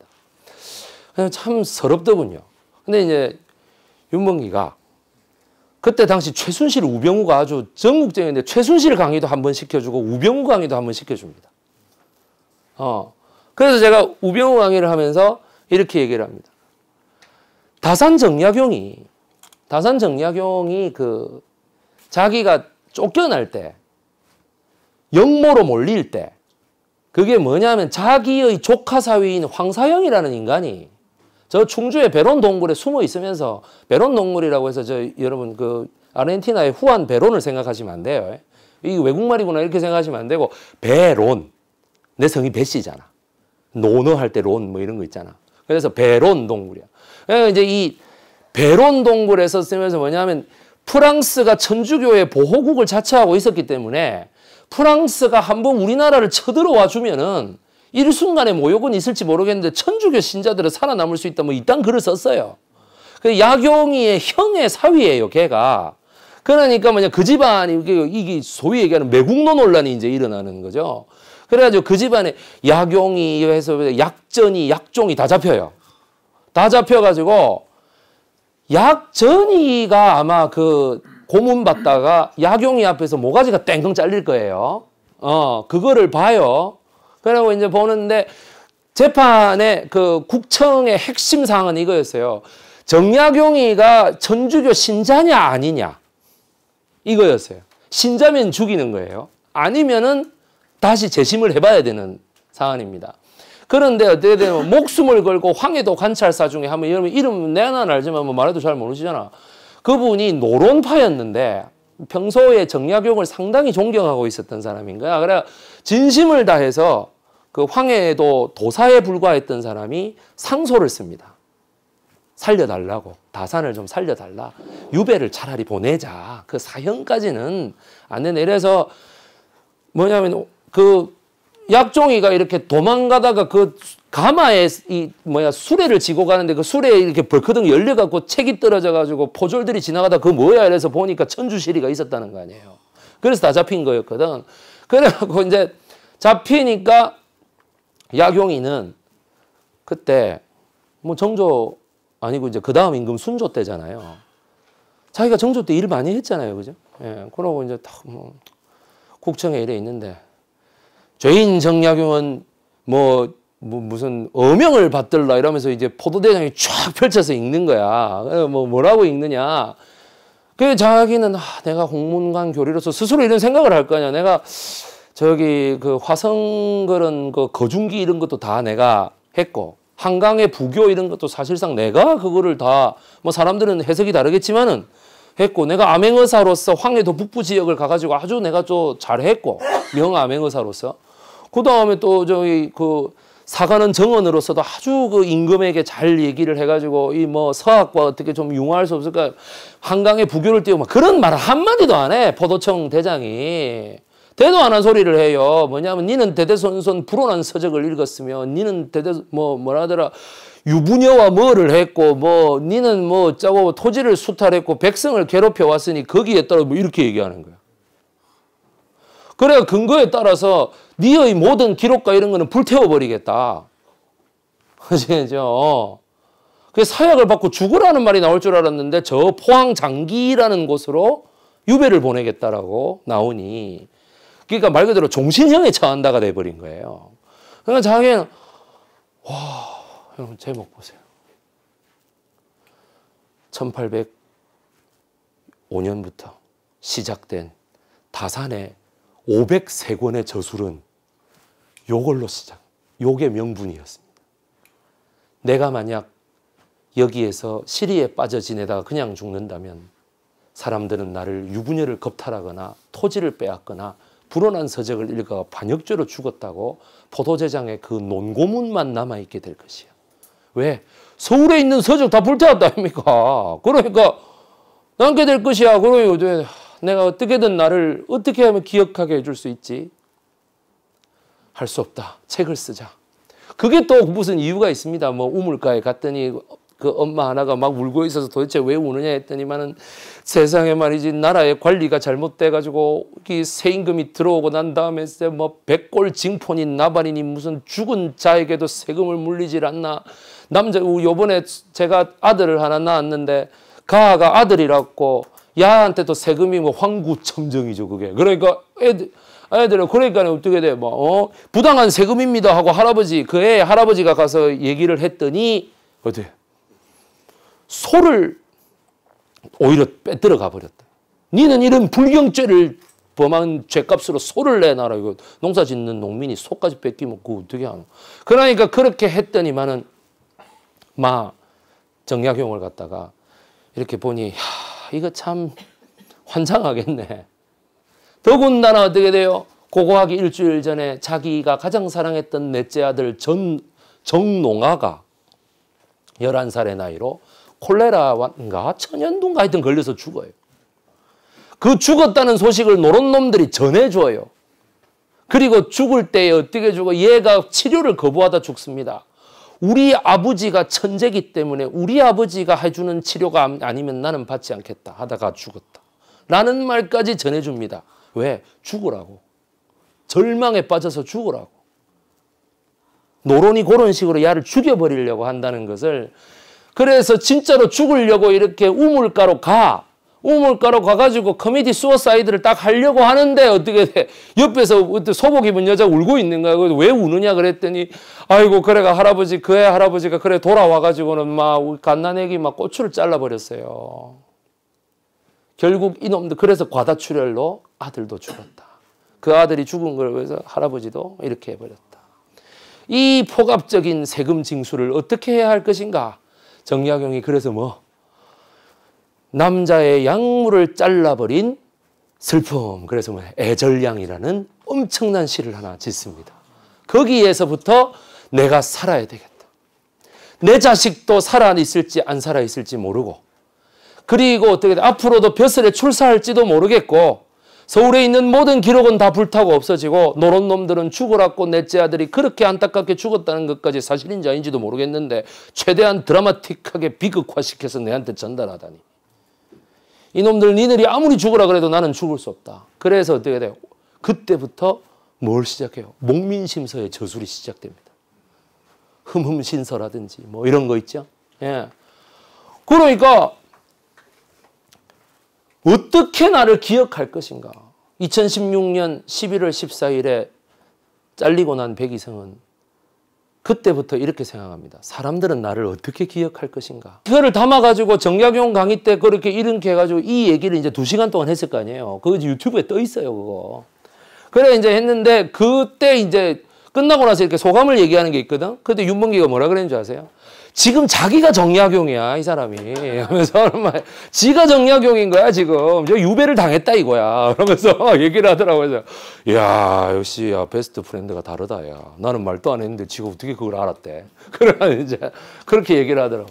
참 서럽더군요. 근데 이제 윤봉기가 그때 당시 최순실, 우병우가 아주 전국적인데 최순실 강의도 한 번 시켜주고 우병우 강의도 한 번 시켜줍니다. 어. 그래서 제가 우병우 강의를 하면서 이렇게 얘기를 합니다. 다산 정약용이 다산 정약용이 그 자기가 쫓겨날 때 영모로 몰릴 때 그게 뭐냐면 자기의 조카 사위인 황사영이라는 인간이 저 충주의 베론 동굴에 숨어 있으면서 베론 동굴이라고 해서 저 여러분 그 아르헨티나의 후안 베론을 생각하시면 안 돼요. 이 외국말이구나 이렇게 생각하시면 안 되고 베론 내 성이 베씨잖아. 노너 할때 론 뭐 이런 거 있잖아. 그래서 베론 동굴이야. 그러니까 이제 이 베론 동굴에서 쓰면서 뭐냐면 프랑스가 천주교의 보호국을 자처하고 있었기 때문에 프랑스가 한번 우리나라를 쳐들어와 주면은 일순간에 모욕은 뭐 있을지 모르겠는데 천주교 신자들은 살아남을 수 있다 뭐 이딴 글을 썼어요. 그 야경이의 형의 사위예요, 걔가. 그러니까 뭐냐 그 집안이 이게 소위 얘기하는 매국노 논란이 이제 일어나는 거죠. 그래가지고 그 집안에 약용이 해서 약전이 약종이 다 잡혀요. 다 잡혀가지고 약전이가 아마 그 고문 받다가 약용이 앞에서 모가지가 땡땡 잘릴 거예요. 어 그거를 봐요. 그러고 이제 보는데 재판의 그 국청의 핵심 사항은 이거였어요. 정약용이가 천주교 신자냐 아니냐 이거였어요. 신자면 죽이는 거예요. 아니면은 다시 재심을 해봐야 되는 사안입니다. 그런데 어떻게 되면 목숨을 걸고 황해도 관찰사 중에 한번 이름 이름 내나 알지만 뭐 말해도 잘 모르시잖아. 그분이 노론파였는데 평소에 정약용을 상당히 존경하고 있었던 사람인 거야. 그래 진심을 다해서 그 황해에도 도사에 불과했던 사람이 상소를 씁니다. 살려달라고 다산을 좀 살려달라 유배를 차라리 보내자 그 사형까지는 안 된다 이서 뭐냐면 그 약종이가 이렇게 도망가다가 그 가마에 이 뭐야 수레를 지고 가는데 그 수레에 이렇게 벌크덩 열려 갖고 책이 떨어져 가지고 포졸들이 지나가다 그 뭐야 이래서 보니까 천주시리가 있었다는 거 아니에요 그래서 다 잡힌 거였거든 그래갖고 이제 잡히니까 약용이는 그때 뭐 정조 아니고 이제 그 다음 임금 순조 때잖아요. 자기가 정조 때 일 많이 했잖아요. 그죠? 예. 그러고 이제 다 뭐 국청에 이래 있는데 죄인 정약용은 뭐, 뭐 무슨 어명을 받들라 이러면서 이제 포도대장이 쫙 펼쳐서 읽는 거야. 어, 뭐 뭐라고 읽느냐. 그 자기는 아, 내가 공문관 교리로서 스스로 이런 생각을 할 거냐. 내가 저기 그 화성 그런 그 거중기 이런 것도 다 내가 했고 한강의 부교 이런 것도 사실상 내가 그거를 다 뭐 사람들은 해석이 다르겠지만은 했고 내가 암행어사로서 황해도 북부 지역을 가가지고 아주 내가 또 잘했고 명암행어사로서 그 다음에 또 저기 그 사관은 정원으로서도 아주 그 임금에게 잘 얘기를 해가지고 이 뭐 서학과 어떻게 좀 융화할 수 없을까 한강의 부교를 띄우면 그런 말 한마디도 안 해 포도청 대장이 대도 안 한 소리를 해요. 뭐냐면 니는 대대손손 불온한 서적을 읽었으며 니는 대대 뭐 뭐라 더라 유부녀와 뭐를 했고 뭐 니는 뭐 짜고 토지를 수탈했고 백성을 괴롭혀 왔으니 거기에 따라 뭐 이렇게 얘기하는 거야. 그래 근거에 따라서 니의 모든 기록과 이런 거는 불태워 버리겠다. 아죠그 사약을 받고 죽으라는 말이 나올 줄 알았는데 저 포항 장기라는 곳으로 유배를 보내겠다라고 나오니 그러니까 말 그대로 종신형에 처한다가 돼버린 거예요. 그러니까 자기는 와 여러분 제목 보세요. 1805년부터 시작된 다산의 503권의 저술은 요걸로 시작. 요게 명분이었습니다. 내가 만약 여기에서 시리에 빠져 지내다가 그냥 죽는다면 사람들은 나를 유부녀를 겁탈하거나 토지를 빼앗거나 불어난 서적을 읽어 반역죄로 죽었다고 포도제장의 그 논고문만 남아있게 될것이에 왜? 서울에 있는 서적 다 불태웠다 아닙니까? 그러니까 남게 될 것이야. 그러면 내가 어떻게든 나를 어떻게 하면 기억하게 해줄 수 있지? 할 수 없다. 책을 쓰자. 그게 또 무슨 이유가 있습니다. 뭐 우물가에 갔더니 그 엄마 하나가 막 울고 있어서 도대체 왜 우느냐 했더니만은 세상에 말이지 나라의 관리가 잘못돼 가지고 이 세임금이 들어오고 난 다음에 뭐 백골 징폰인 나발이니 무슨 죽은 자에게도 세금을 물리질 않나 남자 요번에 제가 아들을 하나 낳았는데 가아가 아들이라고 야한테도 세금이 뭐 황구첨정이죠 그게 그러니까 애들 애들은 그러니까 어떻게 돼? 뭐, 어? 부당한 세금입니다 하고 할아버지, 그 애 할아버지가 가서 얘기를 했더니, 어때? 소를 오히려 빼들어가 버렸다. 니는 이런 불경죄를 범한 죄값으로 소를 내놔라. 이거 농사 짓는 농민이 소까지 뺏기면 그 어떻게 하노. 그러니까 그렇게 했더니만은 마 정약용을 갖다가 이렇게 보니 야, 이거 참 환장하겠네. 더군다나 어떻게 돼요? 고고하기 일주일 전에 자기가 가장 사랑했던 넷째 아들 전 정농아가 11살의 나이로 콜레라인가 천연동가 하여튼 걸려서 죽어요. 그 죽었다는 소식을 노런 놈들이 전해줘요. 그리고 죽을 때 어떻게 죽어? 얘가 치료를 거부하다 죽습니다. 우리 아버지가 천재기 때문에 우리 아버지가 해주는 치료가 아니면 나는 받지 않겠다 하다가 죽었다. 라는 말까지 전해줍니다. 왜? 죽으라고. 절망에 빠져서 죽으라고. 노론이 그런 식으로 야를 죽여버리려고 한다는 것을 그래서 진짜로 죽으려고 이렇게 우물가로 가. 우물가로 가가지고 커뮤니티 수어사이드를 딱 하려고 하는데 어떻게 돼? 옆에서 소복 입은 여자 울고 있는 거야. 왜 우느냐 그랬더니 아이고 그래가 할아버지 그의 할아버지가 그래 돌아와가지고는 막 갓난애기 막 고추를 잘라버렸어요. 결국 이놈들 그래서 과다출혈로 아들도 죽었다. 그 아들이 죽은 걸 그래서 할아버지도 이렇게 해버렸다. 이 폭압적인 세금 징수를 어떻게 해야 할 것인가? 정약용이 그래서 뭐 남자의 약물을 잘라버린 슬픔 그래서 뭐 애절량이라는 엄청난 시를 하나 짓습니다. 거기에서부터 내가 살아야 되겠다. 내 자식도 살아 있을지 안 살아 있을지 모르고 그리고 어떻게 앞으로도 벼슬에 출사할지도 모르겠고 서울에 있는 모든 기록은 다 불타고 없어지고 노론 놈들은 죽어라고 넷째 아들이 그렇게 안타깝게 죽었다는 것까지 사실인지 아닌지도 모르겠는데 최대한 드라마틱하게 비극화시켜서 내한테 전달하다니. 이놈들 니들이 아무리 죽으라 그래도 나는 죽을 수 없다. 그래서 어떻게 돼요? 그때부터 뭘 시작해요? 목민심서의 저술이 시작됩니다. 흠흠신서라든지 뭐 이런 거 있죠. 예. 그러니까 어떻게 나를 기억할 것인가? 2016년 11월 14일에 잘리고 난 백이성은 그때부터 이렇게 생각합니다. 사람들은 나를 어떻게 기억할 것인가? 그거를 담아가지고 정약용 강의 때 그렇게 이렇게 해가지고 이 얘기를 이제 두 시간 동안 했을 거 아니에요. 그거 이제 유튜브에 떠 있어요, 그거. 그래, 이제 했는데 그때 이제 끝나고 나서 이렇게 소감을 얘기하는 게 있거든? 그때 윤봉기가 뭐라 그랬는 지 아세요? 지금 자기가 정약용이야 이 사람이 하면서 정말 지가 정약용인 거야 지금 저 유배를 당했다 이거야 그러면서 얘기를 하더라고요 야 역시 야 베스트 프렌드가 다르다 야 나는 말도 안 했는데 지가 어떻게 그걸 알았대 그러면 이제 그렇게 얘기를 하더라고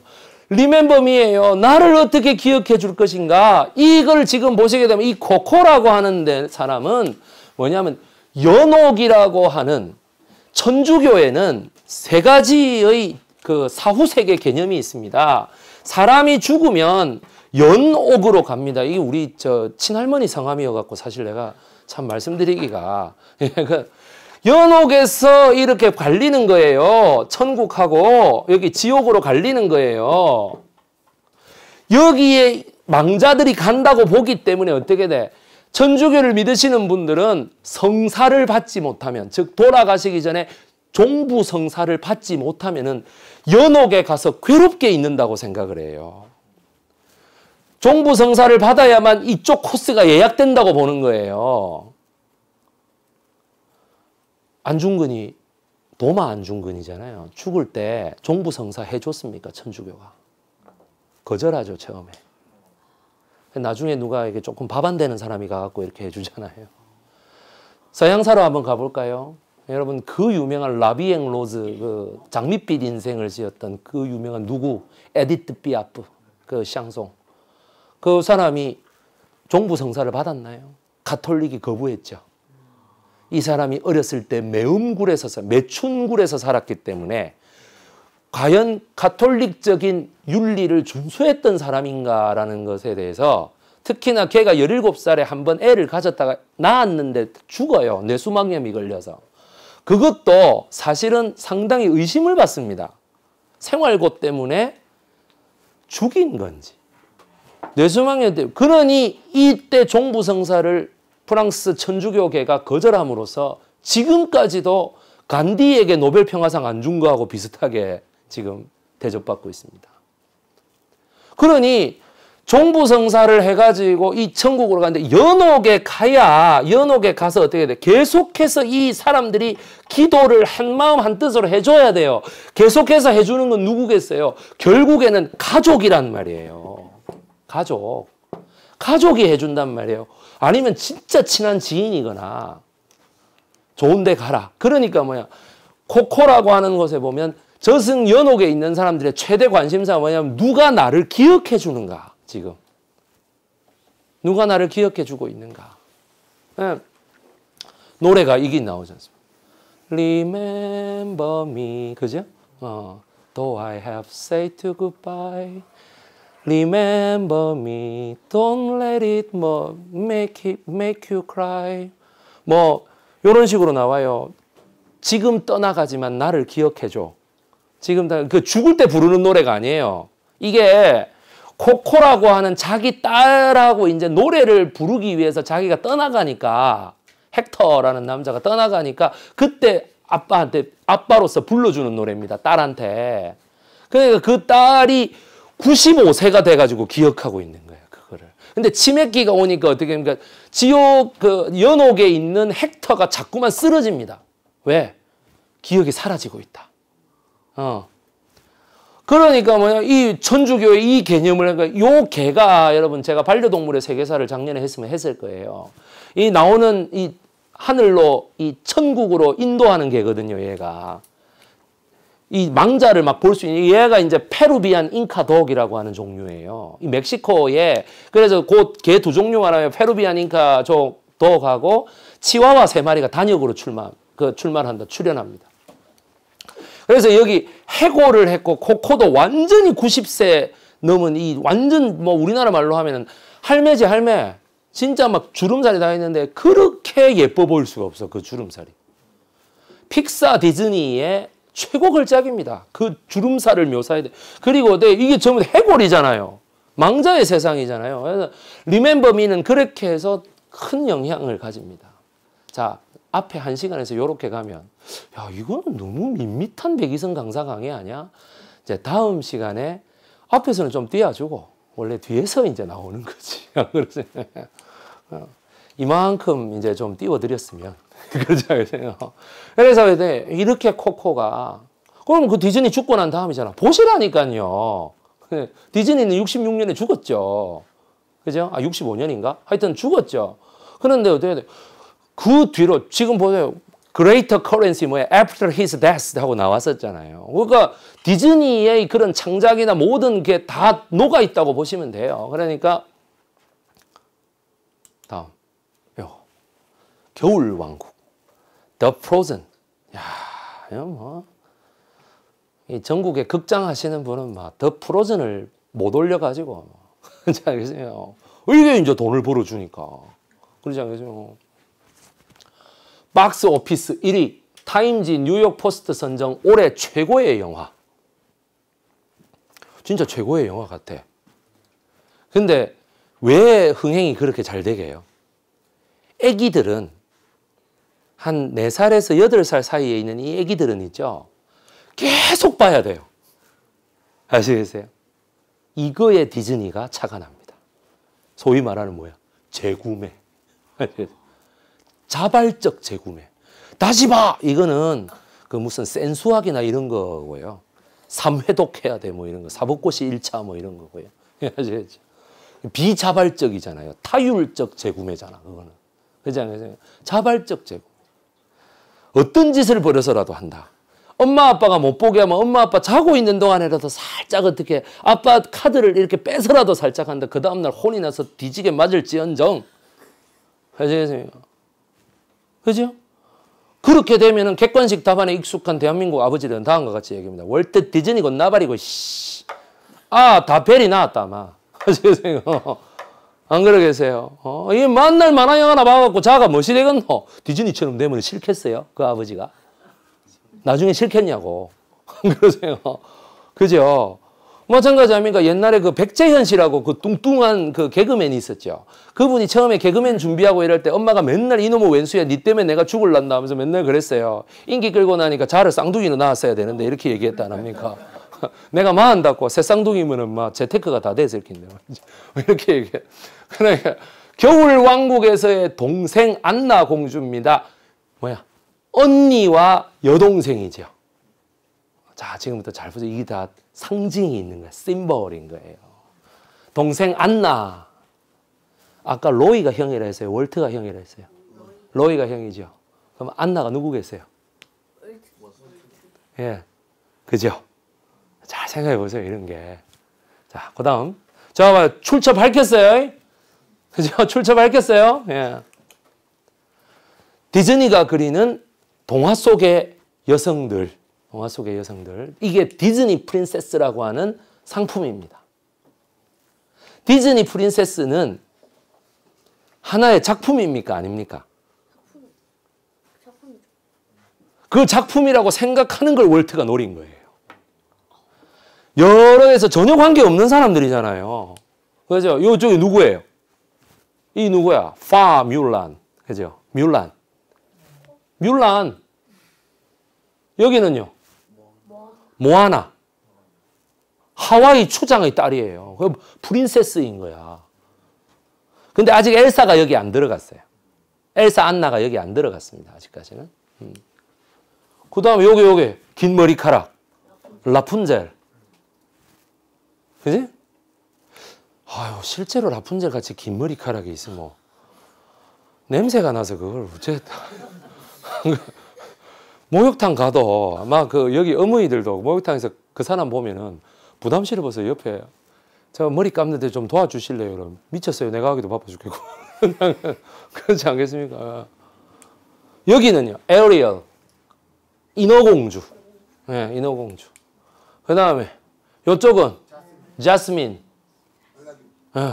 리멤버미예요 나를 어떻게 기억해 줄 것인가 이걸 지금 보시게 되면 이 코코라고 하는 사람은 뭐냐면 연옥이라고 하는 천주교에는 세 가지의 그 사후 세계 개념이 있습니다. 사람이 죽으면 연옥으로 갑니다. 이게 우리 저 친할머니 성함이어 갖고 사실 내가 참 말씀드리기가 예, 그 연옥에서 이렇게 갈리는 거예요. 천국하고 여기 지옥으로 갈리는 거예요. 여기에 망자들이 간다고 보기 때문에 어떻게 돼? 천주교를 믿으시는 분들은 성사를 받지 못하면 즉 돌아가시기 전에 종부 성사를 받지 못하면은 연옥에 가서 괴롭게 있는다고 생각을 해요. 종부 성사를 받아야만 이쪽 코스가 예약된다고 보는 거예요. 안중근이 도마 안중근이잖아요. 죽을 때 종부 성사 해줬습니까? 천주교가 거절하죠 처음에. 나중에 누가 이게 조금 밥 안 되는 사람이 가갖고 이렇게 해주잖아요. 서양사로 한번 가볼까요? 여러분 그 유명한 라비앵 로즈 그 장밋빛 인생을 지었던 그 유명한 누구 에디트 비아프 그 샹송 그 사람이 종부 성사를 받았나요? 가톨릭이 거부했죠. 이 사람이 어렸을 때 매음굴에서 매춘굴에서 살았기 때문에 과연 가톨릭적인 윤리를 준수했던 사람인가라는 것에 대해서 특히나 걔가 17살에 한번 애를 가졌다가 낳았는데 죽어요. 뇌수막염이 걸려서. 그것도 사실은 상당히 의심을 받습니다. 생활고 때문에 죽인 건지 뇌수망에 대해 그러니 이때 종부성사를 프랑스 천주교계가 거절함으로써 지금까지도 간디에게 노벨 평화상 안 준 거하고 비슷하게 지금 대접받고 있습니다. 그러니 종부성사를 해가지고 이 천국으로 갔는데 연옥에 가야 연옥에 가서 어떻게 돼? 계속해서 이 사람들이 기도를 한 마음 한 뜻으로 해줘야 돼요. 계속해서 해주는 건 누구겠어요? 결국에는 가족이란 말이에요. 가족. 가족이 해준단 말이에요. 아니면 진짜 친한 지인이거나 좋은데 가라. 그러니까 뭐야? 코코라고 하는 곳에 보면 저승 연옥에 있는 사람들의 최대 관심사가 뭐냐면 누가 나를 기억해 주는가. 지금. 누가 나를 기억해 주고 있는가? 네. 노래가 이게 나오지 않습니까? Remember me. 그죠? 어. Though I have said to goodbye. Remember me. Don't let it more make, it, make you cry. 뭐, 요런 식으로 나와요. 지금 떠나가지만 나를 기억해줘. 지금 다, 그 죽을 때 부르는 노래가 아니에요. 이게 코코라고 하는 자기 딸하고 이제 노래를 부르기 위해서 자기가 떠나가니까 헥터라는 남자가 떠나가니까 그때 아빠한테 아빠로서 불러주는 노래입니다. 딸한테. 그러니까 그 딸이 95세가 돼가지고 기억하고 있는 거예요. 그거를. 근데 치맥기가 오니까 어떻게 됩니까? 지옥 그 연옥에 있는 헥터가 자꾸만 쓰러집니다. 왜? 기억이 사라지고 있다. 어. 그러니까 뭐냐 이 천주교의 이 개념을 그러니까 요 개가 여러분 제가 반려동물의 세계사를 작년에 했으면 했을 거예요. 이 나오는 이 하늘로 이 천국으로 인도하는 개거든요. 얘가 이 망자를 막 볼 수 있는 얘가 이제 페루비안 잉카독이라고 하는 종류예요. 이 멕시코에 그래서 곧 개 두 종류가 나와요. 페루비안 잉카독하고 치와와 세 마리가 단역으로 출마 그 출마한다 출연합니다. 그래서 여기 해고를 했고 코코도 완전히 90세 넘은 이 완전 뭐 우리나라 말로 하면은 할매지 할매 진짜 막 주름살이 다 있는데 그렇게 예뻐 보일 수가 없어 그 주름살이 픽사 디즈니의 최고 걸작입니다 그 주름살을 묘사해야 돼 그리고 네, 이게 전부 해골이잖아요 망자의 세상이잖아요 그래서 리멤버 미는 그렇게 해서 큰 영향을 가집니다 자 앞에 한 시간에서 요렇게 가면 야 이거는 너무 밋밋한 백이성 강사 강의 아니야? 이제 다음 시간에 앞에서는 좀 띄워주고 원래 뒤에서 이제 나오는 거지. 그러지. 어, 이만큼 이제 좀 띄워드렸으면 그러잖 그래서 이렇게 코코가 그럼 그 디즈니 죽고 난 다음이잖아. 보시라니까요. 디즈니는 66년에 죽었죠. 그죠? 아 65년인가? 하여튼 죽었죠. 그런데 어떻게 돼? 그 뒤로 지금 보세요. greater 뭐야? after h i 하고 나왔었잖아요. 그러니까 디즈니의 그런 창작이나 모든 게 다 녹아 있다고 보시면 돼요. 그러니까 다음. 요. 겨울 왕국. The f r 야, 뭐. 이 전국에 극장 하시는 분은 막 The f 을못 올려 가지고 잘 계세요. 이게 이제 돈을 벌어 주니까. 그러지 않겠어요? 박스 오피스 1위, 타임지 뉴욕 포스트 선정 올해 최고의 영화. 진짜 최고의 영화 같아. 근데 왜 흥행이 그렇게 잘 되게 해요? 애기들은 한 4살에서 8살 사이에 있는 이 애기들은 있죠. 계속 봐야 돼요. 아시겠어요? 이거에 디즈니가 착안합니다. 소위 말하는 뭐야? 재구매. 자발적 재구매. 다시 봐! 이거는 그 무슨 센수학이나 이런 거고요. 삼회독해야 돼, 뭐 이런 거. 사법고시 1차 뭐 이런 거고요. 예, 예, 예. 비자발적이잖아요. 타율적 재구매잖아, 그거는. 그잖아요. 자발적 재구 어떤 짓을 벌여서라도 한다. 엄마 아빠가 못 보게 하면 엄마 아빠 자고 있는 동안에라도 살짝 어떻게 아빠 카드를 이렇게 빼서라도 살짝 한다. 그 다음날 혼이 나서 뒤지게 맞을지언정. 아시겠어요? 그죠? 그렇게 되면은 객관식 답안에 익숙한 대한민국 아버지들은 다음과 같이 얘기합니다. 월드 디즈니고 나발이고 씨. 아, 다 벨이 나왔다, 마. 안 그러 계세요? 어, 이 만날 만한 영 하나 봐갖고 자가 뭐시래겠노? 디즈니처럼 되면 싫겠어요? 그 아버지가? 나중에 싫겠냐고. 안 그러세요? 그죠? 마찬가지 아닙니까? 옛날에 그 백재현 씨라고 그 뚱뚱한 그 개그맨이 있었죠. 그분이 처음에 개그맨 준비하고 이럴 때 엄마가 맨날 이놈의 왼수야, 니 때문에 내가 죽을란다 하면서 맨날 그랬어요. 인기 끌고 나니까 자를 쌍둥이는 낳았어야 되는데 이렇게 얘기했다 아닙니까 내가 마한다고 새 쌍둥이면은 막 재테크가 다 됐을 텐데. 이렇게 얘기해. 그러니까 겨울 왕국에서의 동생 안나 공주입니다. 뭐야? 언니와 여동생이죠. 자, 지금부터 잘 보세요. 이게 다 상징이 있는 거야 심벌인 거예요. 동생 안나. 아까 로이가 형이라 했어요. 월트가 형이라 했어요. 로이가 형이죠. 그럼 안나가 누구겠어요? 예. 그죠? 잘 생각해 보세요. 이런 게. 자, 그 다음. 자, 봐 출처 밝혔어요. 그죠? 출처 밝혔어요. 예. 디즈니가 그리는 동화 속의 여성들. 영화 속의 여성들. 이게 디즈니 프린세스라고 하는 상품입니다. 디즈니 프린세스는 하나의 작품입니까? 아닙니까? 그 작품이라고 생각하는 걸 월트가 노린 거예요. 여러에서 전혀 관계 없는 사람들이잖아요. 그죠? 요, 저기 누구예요? 이 누구야? 파 뮬란. 그죠? 뮬란. 뮬란. 여기는요? 모아나. 하와이 추장의 딸이에요. 그 프린세스인 거야. 근데 아직 엘사가 여기 안 들어갔어요. 엘사 안나가 여기 안 들어갔습니다. 아직까지는. 음. 그 다음에 여기 여기 긴 머리카락 라푼젤. 그지? 아유 실제로 라푼젤 같이 긴 머리카락이 있으면 뭐. 냄새가 나서 그걸 어째 그 목욕탕 가도 아마 그 여기 어머니들도 목욕탕에서 그 사람 보면은 부담스러워서 옆에 저 머리 감는데 좀 도와주실래요? 그럼 미쳤어요. 내가 하기도 바빠 죽겠고. 그렇지 않겠습니까? 여기는요. 에어리얼. 인어공주. 네, 인어공주. 그 다음에 요쪽은 자스민. 네.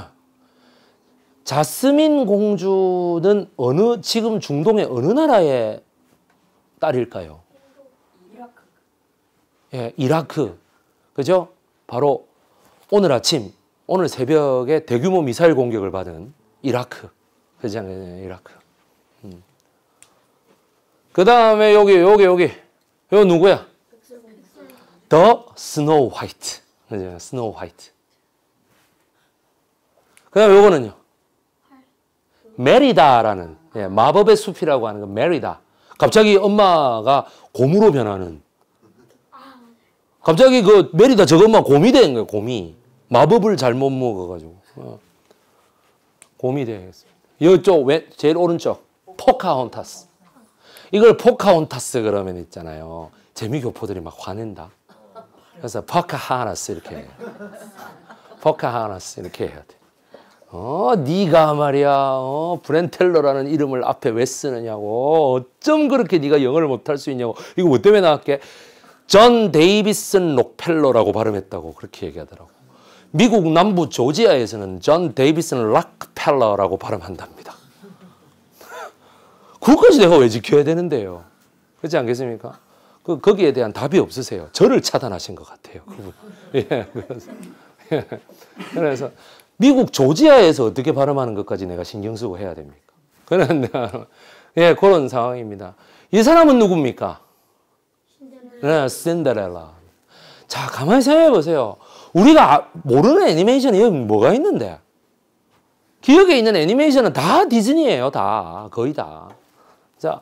자스민 공주는 어느 지금 중동의 어느 나라의 딸일까요? 예, 이라크. 그죠? 바로 오늘 아침, 오늘 새벽에 대규모 미사일 공격을 받은 이라크. 그지 이라크. 음. 그 다음에 여기, 여기, 여기. 요 누구야? 더 스노우 화이트. 그죠? 스노우 화이트. 그 다음에 요거는요? 메리다라는 예, 마법의 숲이라고 하는 거 그 메리다. 갑자기 엄마가 곰으로 변하는 갑자기 그 메리다 저 엄마 곰이 된거예 곰이 마법을 잘못 먹어가지고 어. 곰이 되겠어요 이쪽 왼 제일 오른쪽 포카혼타스 이걸 포카혼타스 그러면 있잖아요 재미교포들이 막 화낸다 그래서 포카하나스 이렇게 포카하나스 이렇게 해야 돼 어, 네가 말이야. 어, 브렌텔러라는 이름을 앞에 왜 쓰느냐고. 어쩜 그렇게 네가 영어를 못할 수 있냐고. 이거 뭐 때문에 나왔게? 존 데이비슨 록펠러라고 발음했다고 그렇게 얘기하더라고. 미국 남부 조지아에서는 존 데이비슨 락펠러라고 발음한답니다. 그것까지 내가 왜 지켜야 되는데요. 그렇지 않겠습니까? 그, 거기에 대한 답이 없으세요. 저를 차단하신 것 같아요. 그분. 예, 그래서, 예, 그래서 미국 조지아에서 어떻게 발음하는 것까지 내가 신경 쓰고 해야 됩니까? 그런 예 그런 상황입니다. 이 사람은 누굽니까? 신데렐라. 네, 신데렐라. 자 가만히 생각해 보세요. 우리가 아, 모르는 애니메이션이 여기 뭐가 있는데? 기억에 있는 애니메이션은 다 디즈니예요, 다 거의 다. 자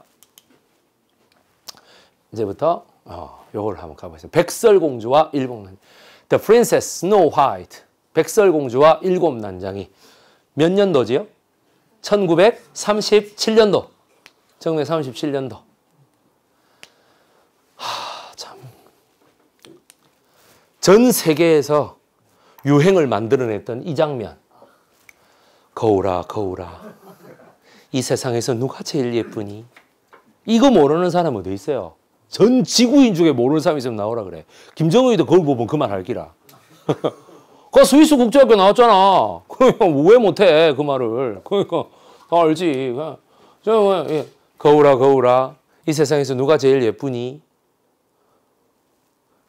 이제부터 어, 요걸 한번 가보겠습 백설공주와 일본 The Princess Snow White. 백설공주와 일곱 난장이 몇 년도지요? 1937년도. 1937년도. 하, 참. 전 세계에서 유행을 만들어냈던 이 장면. 거울아, 거울아. 이 세상에서 누가 제일 예쁘니? 이거 모르는 사람 어디 있어요? 전 지구인 중에 모르는 사람이 있으면 나오라 그래. 김정은이도 거울 보면 그만할 기라. 그 스위스 국제학교 나왔잖아. 그러니까 왜 못해 그 말을. 그러니까 다 알지. 저 예. 거울아 거울아 이 세상에서 누가 제일 예쁘니?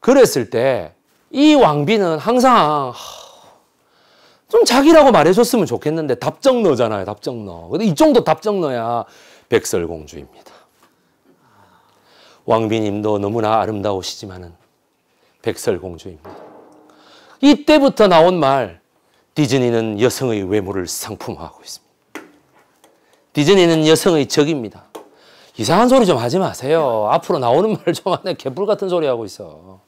그랬을 때 이 왕비는 항상 좀 자기라고 말해줬으면 좋겠는데 답정너잖아요 답정너. 근데 이 정도 답정너야 백설공주입니다. 왕비님도 너무나 아름다우시지만은 백설공주입니다. 이때부터 나온 말 디즈니는 여성의 외모를 상품화하고 있습니다. 디즈니는 여성의 적입니다. 이상한 소리 좀 하지 마세요. 앞으로 나오는 말좀 안해 개뿔 같은 소리 하고 있어.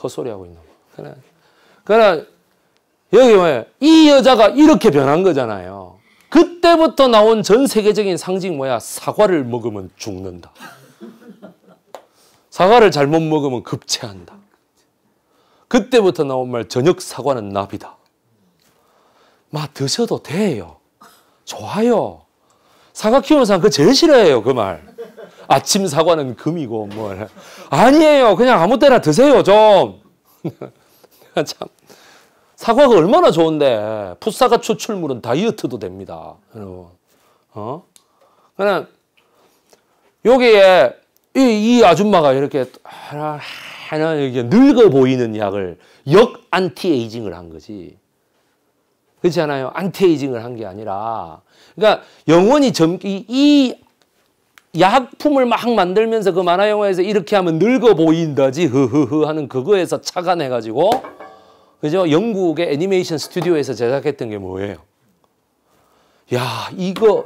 헛소리 하고 있는 그러나 그러나 여기 왜 이 여자가 이렇게 변한 거잖아요. 그때부터 나온 전 세계적인 상징 뭐야? 사과를 먹으면 죽는다. 사과를 잘못 먹으면 급체한다. 그때부터 나온 말 저녁 사과는 나비다. 막 드셔도 돼요. 좋아요. 사과 키우는 사람 그 제일 싫어해요 그 말. 아침 사과는 금이고 뭘 아니에요 그냥 아무 때나 드세요 좀. 참 사과가 얼마나 좋은데 풋사과 추출물은 다이어트도 됩니다 여러분. 어? 그냥 여기에 이, 이 아줌마가 이렇게 하나 아, 하나에게 늙어 보이는 약을 역 안티에이징을 한 거지. 그렇지 않아요? 안티에이징을 한 게 아니라 그러니까 영원히 젊기 이 약품을 막 만들면서 그 만화 영화에서 이렇게 하면 늙어 보인다지 흐흐흐 하는 그거에서 착안해 가지고 그죠? 영국의 애니메이션 스튜디오에서 제작했던 게 뭐예요? 야, 이거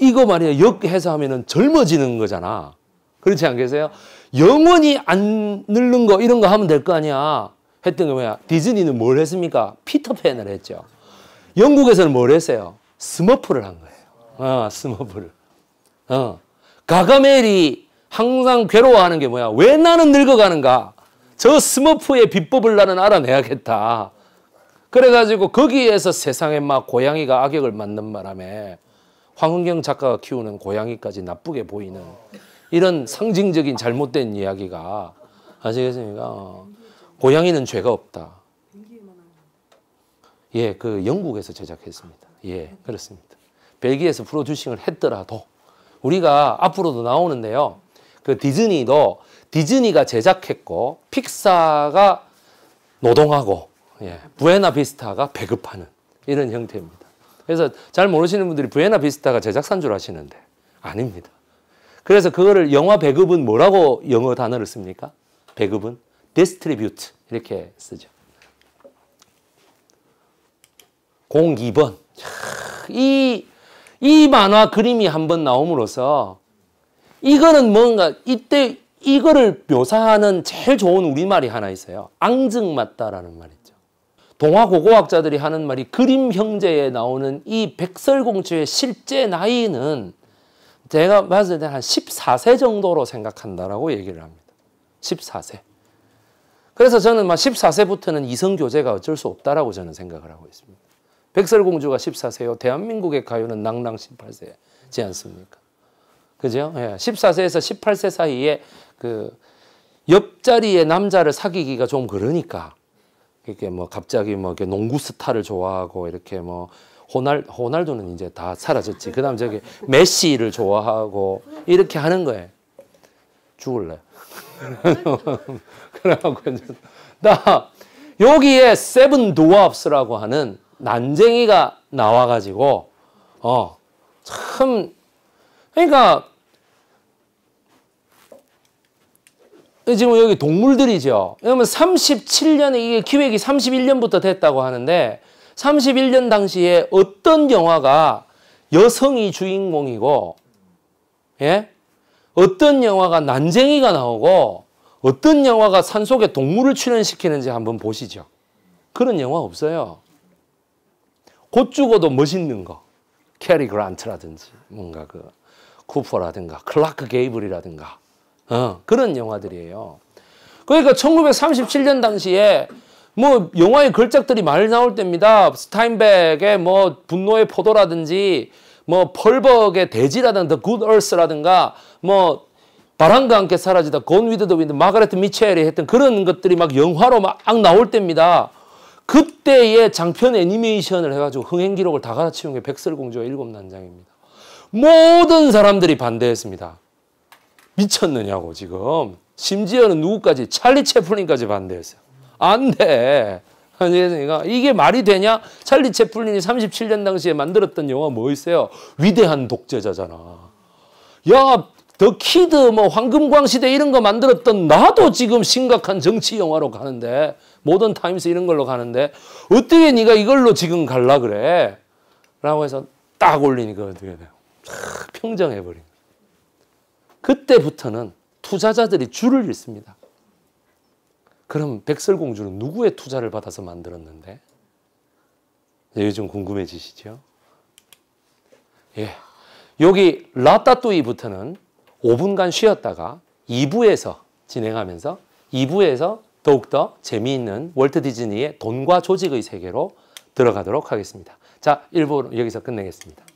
이거 말이야. 역해서 하면은 젊어지는 거잖아. 그렇지 않겠어요? 영원히 안 늙는 거 이런 거 하면 될 거 아니야. 했던 게 뭐야? 디즈니는 뭘 했습니까? 피터팬을 했죠. 영국에서는 뭘 했어요? 스머프를 한 거예요. 아, 스머프를. 어. 가가멜이 항상 괴로워하는 게 뭐야? 왜 나는 늙어가는가? 저 스머프의 비법을 나는 알아내야겠다. 그래가지고 거기에서 세상에 막 고양이가 악역을 만든 바람에 황은경 작가가 키우는 고양이까지 나쁘게 보이는 이런 상징적인 잘못된 이야기가 아시겠습니까? 어, 고양이는 죄가 없다. 예, 그 영국에서 제작했습니다. 예, 그렇습니다. 벨기에에서 프로듀싱을 했더라도 우리가 앞으로도 나오는데요. 그 디즈니도 디즈니가 제작했고 픽사가 노동하고 예, 부에나비스타가 배급하는 이런 형태입니다. 그래서 잘 모르시는 분들이 부에나비스타가 제작사인 줄 아시는데 아닙니다. 그래서 그거를 영화 배급은 뭐라고 영어 단어를 씁니까? 배급은 distribute 이렇게 쓰죠. 02번. 이, 이 만화 그림이 한번 나옴으로써 이거는 뭔가 이때 이거를 묘사하는 제일 좋은 우리말이 하나 있어요. 앙증맞다라는 말 있죠. 동화 고고학자들이 하는 말이 그림 형제에 나오는 이 백설공주의 실제 나이는 제가 봤을 때한 14세 정도로 생각한다라고 얘기를 합니다. 14세. 그래서 저는 막 14세부터는 이성교제가 어쩔 수 없다라고 저는 생각을 하고 있습니다. 백설공주가 14세요. 대한민국의 가요는 낭낭 18세지 않습니까? 그죠? 예. 14세에서 18세 사이에 그 옆자리의 남자를 사귀기가 좀 그러니까 이게뭐 갑자기 뭐 이렇게 농구 스타를 좋아하고 이렇게 뭐 호날 호날두는 이제 다 사라졌지. 그다음 저기 메시를 좋아하고 이렇게 하는 거예요. 죽을래. 그래갖고 이제 나 여기에 세븐 도어업스라고 하는 난쟁이가 나와가지고 어참 그러니까 지금 여기 동물들이죠. 그러면 37년에 이게 기획이 31년부터 됐다고 하는데 31년 당시에 어떤 영화가 여성이 주인공이고 예? 어떤 영화가 난쟁이가 나오고 어떤 영화가 산속에 동물을 출연시키는지 한번 보시죠. 그런 영화 없어요. 곧 죽어도 멋있는 거. 캐리 그란트라든지 뭔가 그 쿠퍼라든가 클라크 게이블이라든가 어, 그런 영화들이에요. 그러니까 1937년 당시에 뭐 영화의 걸작들이 많이 나올 때입니다. 스타인백의 뭐 분노의 포도라든지 뭐 펄벅의 대지라든가 굿 얼스라든가 뭐 바람과 함께 사라지다 건 위드 더 윈드 마가렛 미첼이 했던 그런 것들이 막 영화로 막 나올 때입니다. 그때의 장편 애니메이션을 해가지고 흥행 기록을 다 갈아치운 게 백설공주와 일곱 난장입니다. 모든 사람들이 반대했습니다. 미쳤느냐고 지금 심지어는 누구까지 찰리 채플린까지 반대했어요. 안 돼. 그러니까 이게 말이 되냐? 찰리 채플린이 37년 당시에 만들었던 영화 뭐 있어요? 위대한 독재자잖아. 야, 더 키드 뭐 황금광 시대 이런 거 만들었던 나도 지금 심각한 정치 영화로 가는데 모던 타임스 이런 걸로 가는데 어떻게 네가 이걸로 지금 갈라 그래? 라고 해서 딱 올리니까 어떻게 돼요? 평정해버린. 그때부터는 투자자들이 줄을 잃습니다. 그럼 백설공주는 누구의 투자를 받아서 만들었는데? 요즘 네, 궁금해지시죠? 예. 여기 라따뚜이부터는 5분간 쉬었다가 2부에서 진행하면서 2부에서 더욱더 재미있는 월트 디즈니의 돈과 조직의 세계로 들어가도록 하겠습니다. 자, 1부 여기서 끝내겠습니다.